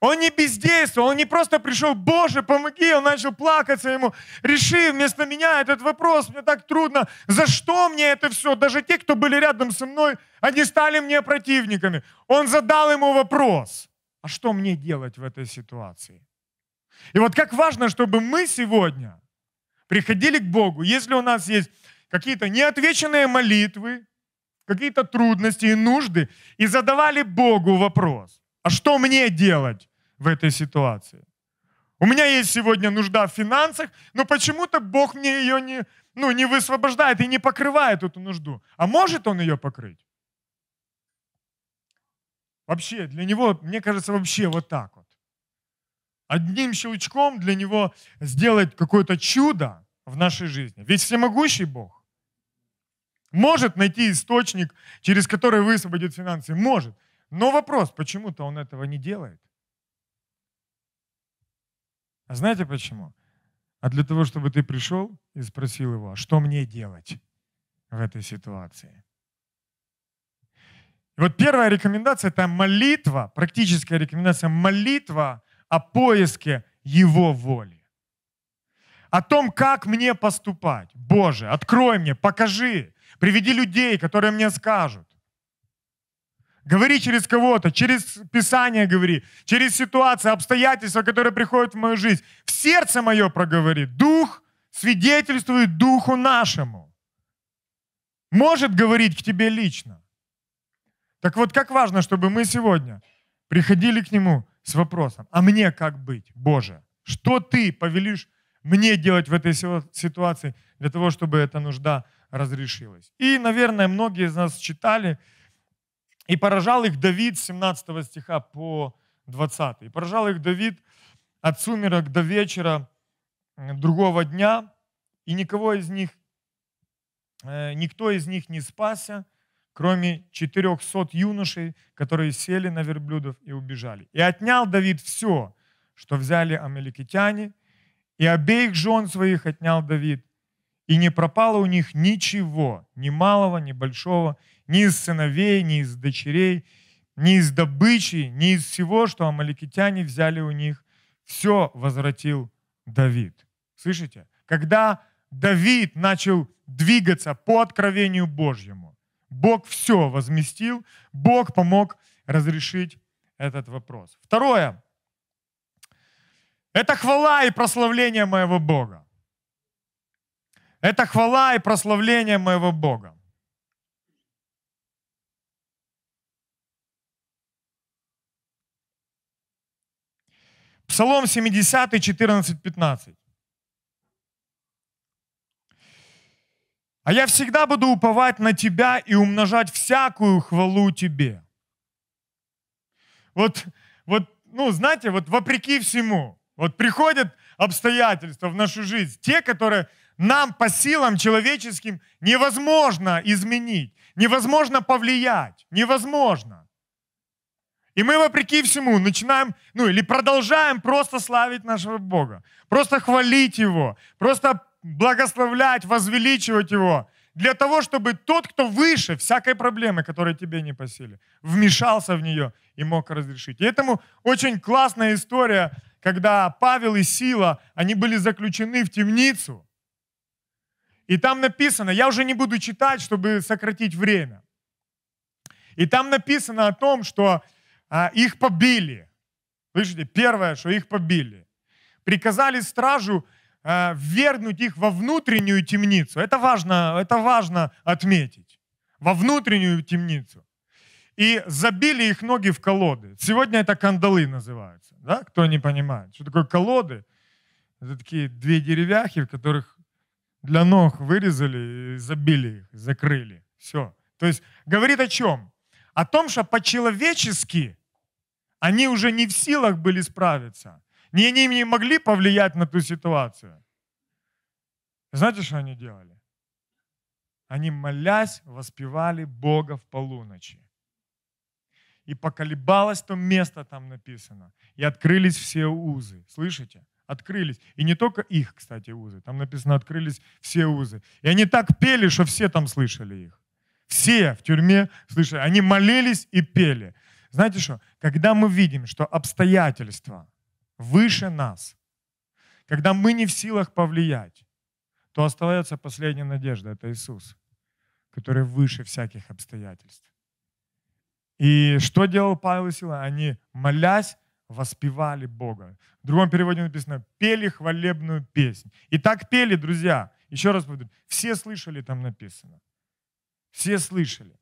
Он не бездействовал, он не просто пришел, Боже, помоги, он начал плакать своему, реши вместо меня этот вопрос, мне так трудно, за что мне это все? Даже те, кто были рядом со мной, они стали мне противниками. Он задал ему вопрос, а что мне делать в этой ситуации? И вот как важно, чтобы мы сегодня – приходили к Богу, если у нас есть какие-то неотвеченные молитвы, какие-то трудности и нужды, и задавали Богу вопрос, а что мне делать в этой ситуации? У меня есть сегодня нужда в финансах, но почему-то Бог мне ее не, ну, не высвобождает и не покрывает эту нужду. А может Он ее покрыть? Вообще, для него, мне кажется, вообще вот так вот одним щелчком для него сделать какое-то чудо в нашей жизни. Ведь всемогущий Бог может найти источник, через который высвободит финансы. Может. Но вопрос, почему-то он этого не делает. А знаете почему? А для того, чтобы ты пришел и спросил его, а что мне делать в этой ситуации? И вот первая рекомендация – это молитва, практическая рекомендация – молитва о поиске Его воли. О том, как мне поступать. Боже, открой мне, покажи, приведи людей, которые мне скажут. Говори через кого-то, через Писание говори, через ситуации, обстоятельства, которые приходят в мою жизнь. В сердце мое проговори. Дух свидетельствует Духу нашему. Может говорить к тебе лично. Так вот, как важно, чтобы мы сегодня приходили к Нему с вопросом, а мне как быть, Боже? Что ты повелишь мне делать в этой ситуации для того, чтобы эта нужда разрешилась? И, наверное, многие из нас читали, и поражал их Давид 17 стиха по 20. И поражал их Давид от сумерок до вечера другого дня, и никого из них, э, никто из них не спасся, кроме 400 юношей, которые сели на верблюдов и убежали. И отнял Давид все, что взяли амаликитяне, и обеих жен своих отнял Давид, и не пропало у них ничего, ни малого, ни большого, ни из сыновей, ни из дочерей, ни из добычи, ни из всего, что амаликитяне взяли у них. Все возвратил Давид. Слышите? Когда Давид начал двигаться по откровению Божьему, Бог все возместил, Бог помог разрешить этот вопрос. Второе. Это хвала и прославление моего Бога. Это хвала и прославление моего Бога. Псалом 70, 14, 15. А я всегда буду уповать на Тебя и умножать всякую хвалу Тебе. Вот, вот, ну, знаете, вот вопреки всему, вот приходят обстоятельства в нашу жизнь, те, которые нам по силам человеческим невозможно изменить, невозможно повлиять, невозможно. И мы, вопреки всему, начинаем, ну или продолжаем просто славить нашего Бога, просто хвалить Его, просто благословлять, возвеличивать Его, для того, чтобы тот, кто выше всякой проблемы, которая тебе не по силе, вмешался в нее и мог разрешить. И этому очень классная история, когда Павел и Сила, они были заключены в темницу. И там написано, я уже не буду читать, чтобы сократить время. И там написано о том, что а, их побили. Слышите, первое, что их побили. Приказали стражу Э, вернуть их во внутреннюю темницу. Это важно, это важно отметить. Во внутреннюю темницу. И забили их ноги в колоды. Сегодня это кандалы называются. Да? Кто не понимает, что такое колоды? Это такие две деревяхи, в которых для ног вырезали забили их, закрыли. Все. То есть говорит о чем? О том, что по-человечески они уже не в силах были справиться ни они не могли повлиять на ту ситуацию. Знаете, что они делали? Они, молясь, воспевали Бога в полуночи. И поколебалось то место, там написано. И открылись все узы. Слышите? Открылись. И не только их, кстати, узы. Там написано, открылись все узы. И они так пели, что все там слышали их. Все в тюрьме слышали. Они молились и пели. Знаете что? Когда мы видим, что обстоятельства – выше нас, когда мы не в силах повлиять, то остается последняя надежда, это Иисус, который выше всяких обстоятельств. И что делал Павел и Сила? Они, молясь, воспевали Бога. В другом переводе написано, пели хвалебную песнь. И так пели, друзья, еще раз повторю, все слышали, там написано. Все слышали.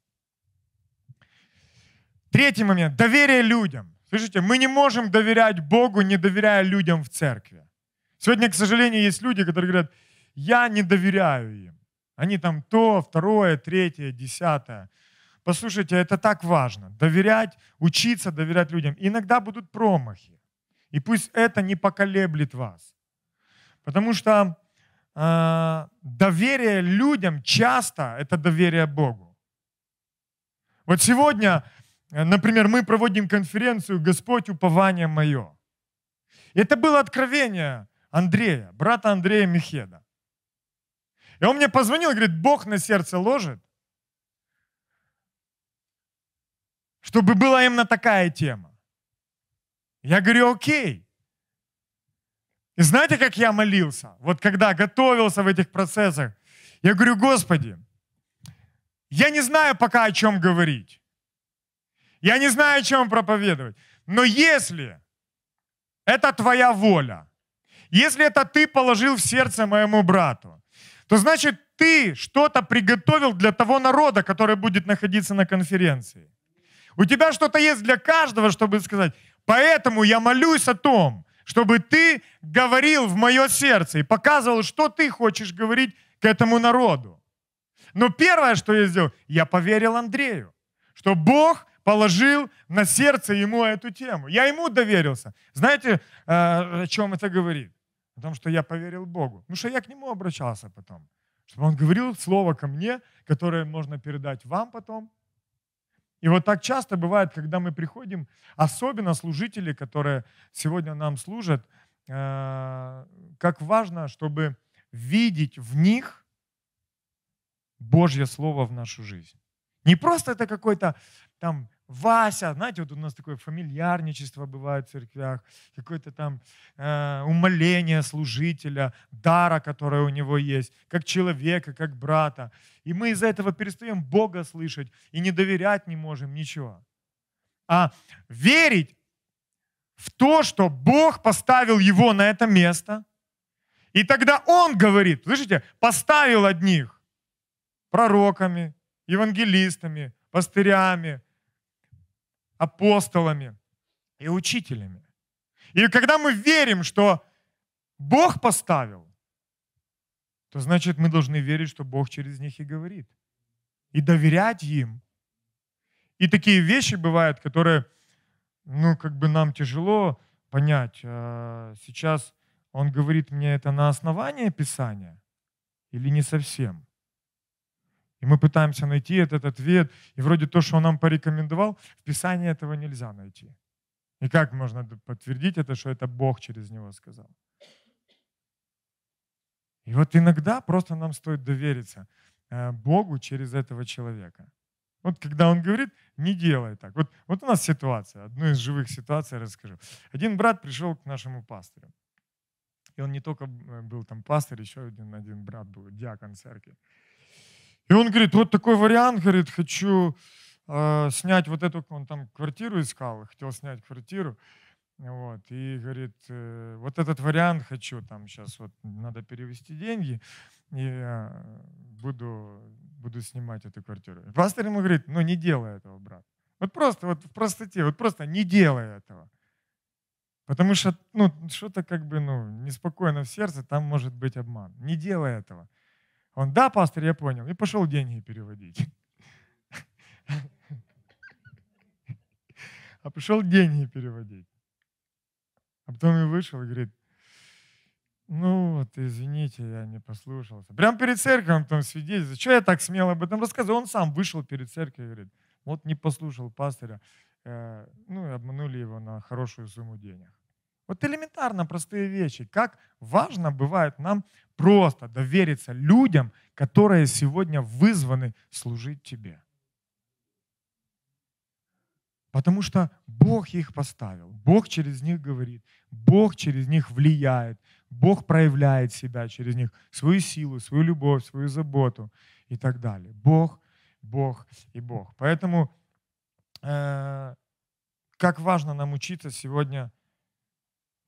Третий момент, доверие людям. Слышите, мы не можем доверять Богу, не доверяя людям в церкви. Сегодня, к сожалению, есть люди, которые говорят, я не доверяю им. Они там то, второе, третье, десятое. Послушайте, это так важно. Доверять, учиться доверять людям. Иногда будут промахи. И пусть это не поколеблет вас. Потому что э, доверие людям часто это доверие Богу. Вот сегодня Э, например, мы проводим конференцию «Господь, упование мое». Это было откровение Андрея, брата Андрея Мехеда. И он мне позвонил, говорит, Бог на сердце ложит, чтобы была именно такая тема. Я говорю, окей. И знаете, как я молился? Вот когда готовился в этих процессах, я говорю, Господи, я не знаю пока, о чем говорить. Я не знаю, о чем проповедовать. Но если это твоя воля, если это ты положил в сердце моему брату, то значит ты что-то приготовил для того народа, который будет находиться на конференции. У тебя что-то есть для каждого, чтобы сказать. Поэтому я молюсь о том, чтобы ты говорил в мое сердце и показывал, что ты хочешь говорить к этому народу. Но первое, что я сделал, я поверил Андрею, что Бог положил на сердце ему эту тему. Я ему доверился. Знаете, э, о чем это говорит? О том, что я поверил Богу. Ну что я к нему обращался потом. Чтобы он говорил слово ко мне, которое можно передать вам потом. И вот так часто бывает, когда мы приходим, особенно служители, которые сегодня нам служат, э, как важно, чтобы видеть в них Божье Слово в нашу жизнь. Не просто это какой-то там Вася, знаете, вот у нас такое фамильярничество бывает в церквях, какое-то там э, умоление служителя, дара, которое у него есть, как человека, как брата. И мы из-за этого перестаем Бога слышать и не доверять не можем ничего. А верить в то, что Бог поставил его на это место, и тогда он говорит, слышите, поставил одних пророками, евангелистами, пастырями – апостолами и учителями. И когда мы верим, что Бог поставил, то значит мы должны верить, что Бог через них и говорит. И доверять им. И такие вещи бывают, которые, ну, как бы нам тяжело понять. А, сейчас он говорит мне это на основании Писания или не совсем. И мы пытаемся найти этот ответ. И вроде то, что он нам порекомендовал, в Писании этого нельзя найти. И как можно подтвердить это, что это Бог через него сказал? И вот иногда просто нам стоит довериться э, Богу через этого человека. Вот когда он говорит, не делай так. Вот, вот у нас ситуация, одну из живых ситуаций расскажу. Один брат пришел к нашему пастору. И он не только э, был там пастор, еще один, один брат был, диакон церкви. И он говорит, вот такой вариант, говорит, хочу э, снять вот эту, он там квартиру искал, хотел снять квартиру, вот, и говорит, э, вот этот вариант хочу, там сейчас вот надо перевести деньги, и я буду, буду снимать эту квартиру. И пастор ему говорит, ну не делай этого, брат. Вот просто, вот в простоте, вот просто не делай этого. Потому что, ну, что-то как бы, ну, неспокойно в сердце, там может быть обман. Не делай этого. Он, да, пастор, я понял. И пошел деньги переводить. А пришел деньги переводить. А потом и вышел и говорит, ну вот, извините, я не послушался. Прям перед церковью он там свидетельствует. Зачем я так смело об этом рассказываю? Он сам вышел перед церковью и говорит, вот не послушал пастора". Э, ну и обманули его на хорошую сумму денег. Вот элементарно простые вещи. Как важно бывает нам просто довериться людям, которые сегодня вызваны служить тебе. Потому что Бог их поставил, Бог через них говорит, Бог через них влияет, Бог проявляет себя через них, свою силу, свою любовь, свою заботу и так далее. Бог, Бог и Бог. Поэтому э, как важно нам учиться сегодня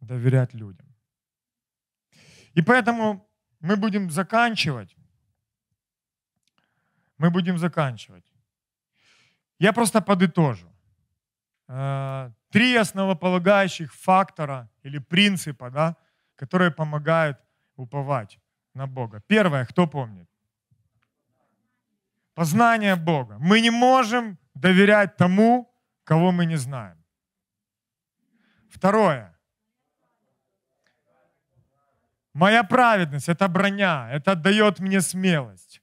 доверять людям. И поэтому мы будем заканчивать. Мы будем заканчивать. Я просто подытожу. Э, три основополагающих фактора или принципа, да, которые помогают уповать на Бога. Первое, кто помнит? Познание Бога. Мы не можем доверять тому, кого мы не знаем. Второе – Моя праведность — это броня, это дает мне смелость.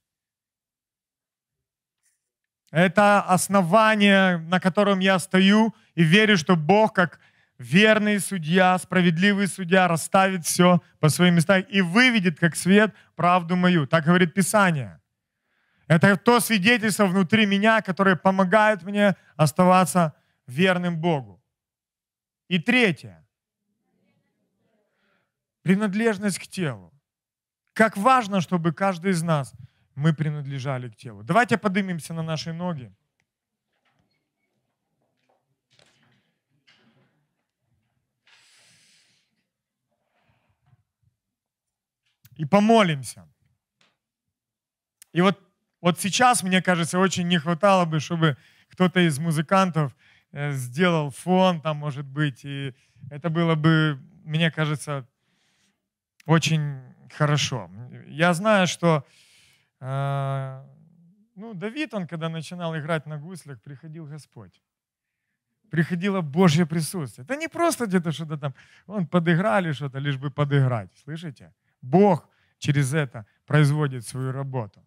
Это основание, на котором я стою и верю, что Бог, как верный судья, справедливый судья, расставит все по своим местам и выведет, как свет, правду мою. Так говорит Писание. Это то свидетельство внутри меня, которое помогает мне оставаться верным Богу. И третье принадлежность к телу. Как важно, чтобы каждый из нас мы принадлежали к телу. Давайте поднимемся на наши ноги. И помолимся. И вот, вот сейчас, мне кажется, очень не хватало бы, чтобы кто-то из музыкантов э, сделал фон, там, может быть, и это было бы, мне кажется, очень хорошо. Я знаю, что э, ну, Давид, он когда начинал играть на гуслях, приходил Господь. Приходило Божье присутствие. Это не просто где-то что-то там, он подыграли что-то, лишь бы подыграть. Слышите? Бог через это производит свою работу.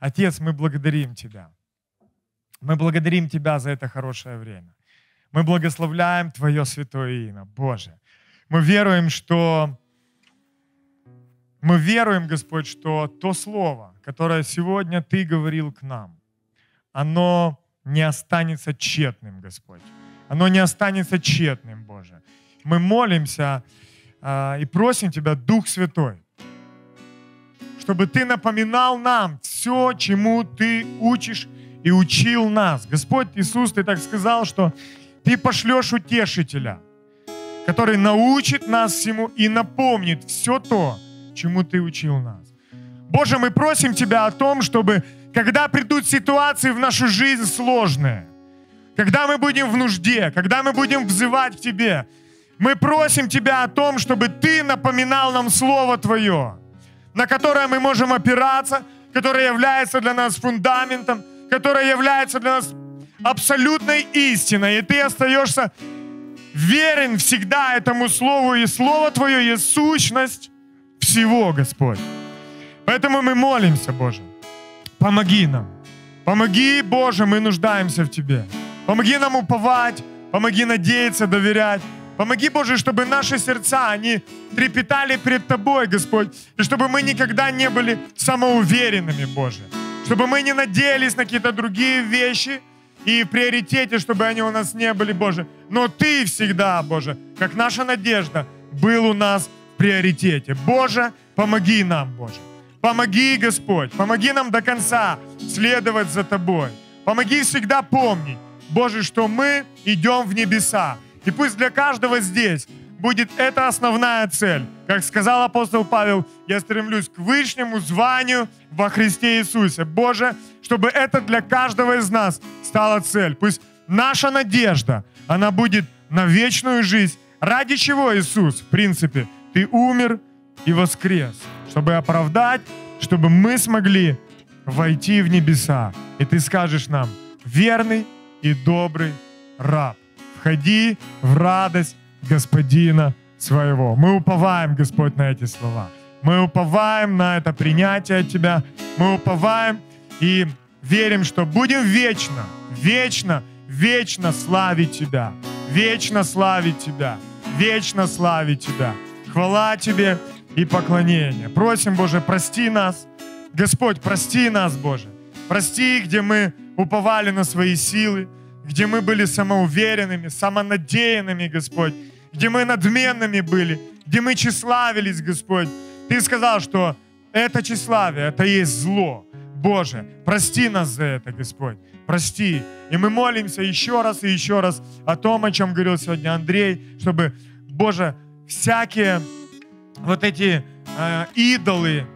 Отец, мы благодарим Тебя. Мы благодарим Тебя за это хорошее время. Мы благословляем Твое святое имя, Боже. Мы веруем, что мы веруем, Господь, что то слово, которое сегодня Ты говорил к нам, оно не останется тщетным, Господь. Оно не останется тщетным, Боже. Мы молимся э, и просим Тебя, Дух Святой, чтобы Ты напоминал нам все, чему Ты учишь и учил нас. Господь Иисус, Ты так сказал, что Ты пошлешь утешителя, который научит нас всему и напомнит все то, чему Ты учил нас. Боже, мы просим Тебя о том, чтобы, когда придут ситуации в нашу жизнь сложные, когда мы будем в нужде, когда мы будем взывать к Тебе, мы просим Тебя о том, чтобы Ты напоминал нам Слово Твое, на которое мы можем опираться, которое является для нас фундаментом, которое является для нас абсолютной истиной. И Ты остаешься верен всегда этому Слову, и Слово Твое есть сущность, всего, Господь. Поэтому мы молимся, Боже. Помоги нам. Помоги, Боже, мы нуждаемся в Тебе. Помоги нам уповать, помоги надеяться, доверять. Помоги, Боже, чтобы наши сердца, они трепетали перед Тобой, Господь, и чтобы мы никогда не были самоуверенными, Боже. Чтобы мы не надеялись на какие-то другие вещи и в приоритете, чтобы они у нас не были, Боже. Но Ты всегда, Боже, как наша надежда, был у нас приоритете. Боже, помоги нам, Боже. Помоги, Господь, помоги нам до конца следовать за Тобой. Помоги всегда помнить, Боже, что мы идем в небеса. И пусть для каждого здесь будет эта основная цель. Как сказал апостол Павел, я стремлюсь к вышнему званию во Христе Иисусе. Боже, чтобы это для каждого из нас стала цель. Пусть наша надежда, она будет на вечную жизнь. Ради чего Иисус, в принципе, ты умер и воскрес, чтобы оправдать, чтобы мы смогли войти в небеса. И ты скажешь нам, верный и добрый раб, входи в радость Господина своего. Мы уповаем, Господь, на эти слова. Мы уповаем на это принятие от Тебя. Мы уповаем и верим, что будем вечно, вечно, вечно славить Тебя. Вечно славить Тебя. Вечно славить Тебя. Хвала Тебе и поклонение. Просим, Боже, прости нас. Господь, прости нас, Боже. Прости, где мы уповали на свои силы, где мы были самоуверенными, самонадеянными, Господь, где мы надменными были, где мы тщеславились, Господь. Ты сказал, что это тщеславие, это есть зло. Боже, прости нас за это, Господь, прости. И мы молимся еще раз и еще раз о том, о чем говорил сегодня Андрей, чтобы, Боже, всякие вот эти э, идолы,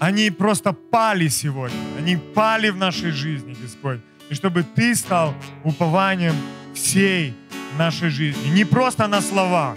они просто пали сегодня, они пали в нашей жизни, Господь. И чтобы Ты стал упованием всей нашей жизни. Не просто на словах,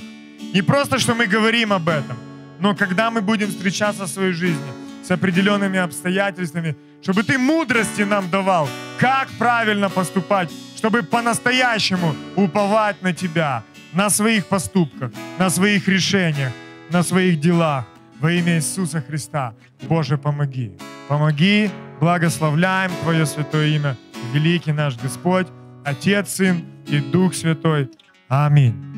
не просто, что мы говорим об этом, но когда мы будем встречаться в своей жизни с определенными обстоятельствами, чтобы Ты мудрости нам давал, как правильно поступать, чтобы по-настоящему уповать на Тебя, на своих поступках, на своих решениях, на своих делах. Во имя Иисуса Христа, Боже, помоги. Помоги, благословляем Твое святое имя, великий наш Господь, Отец, Сын и Дух Святой. Аминь.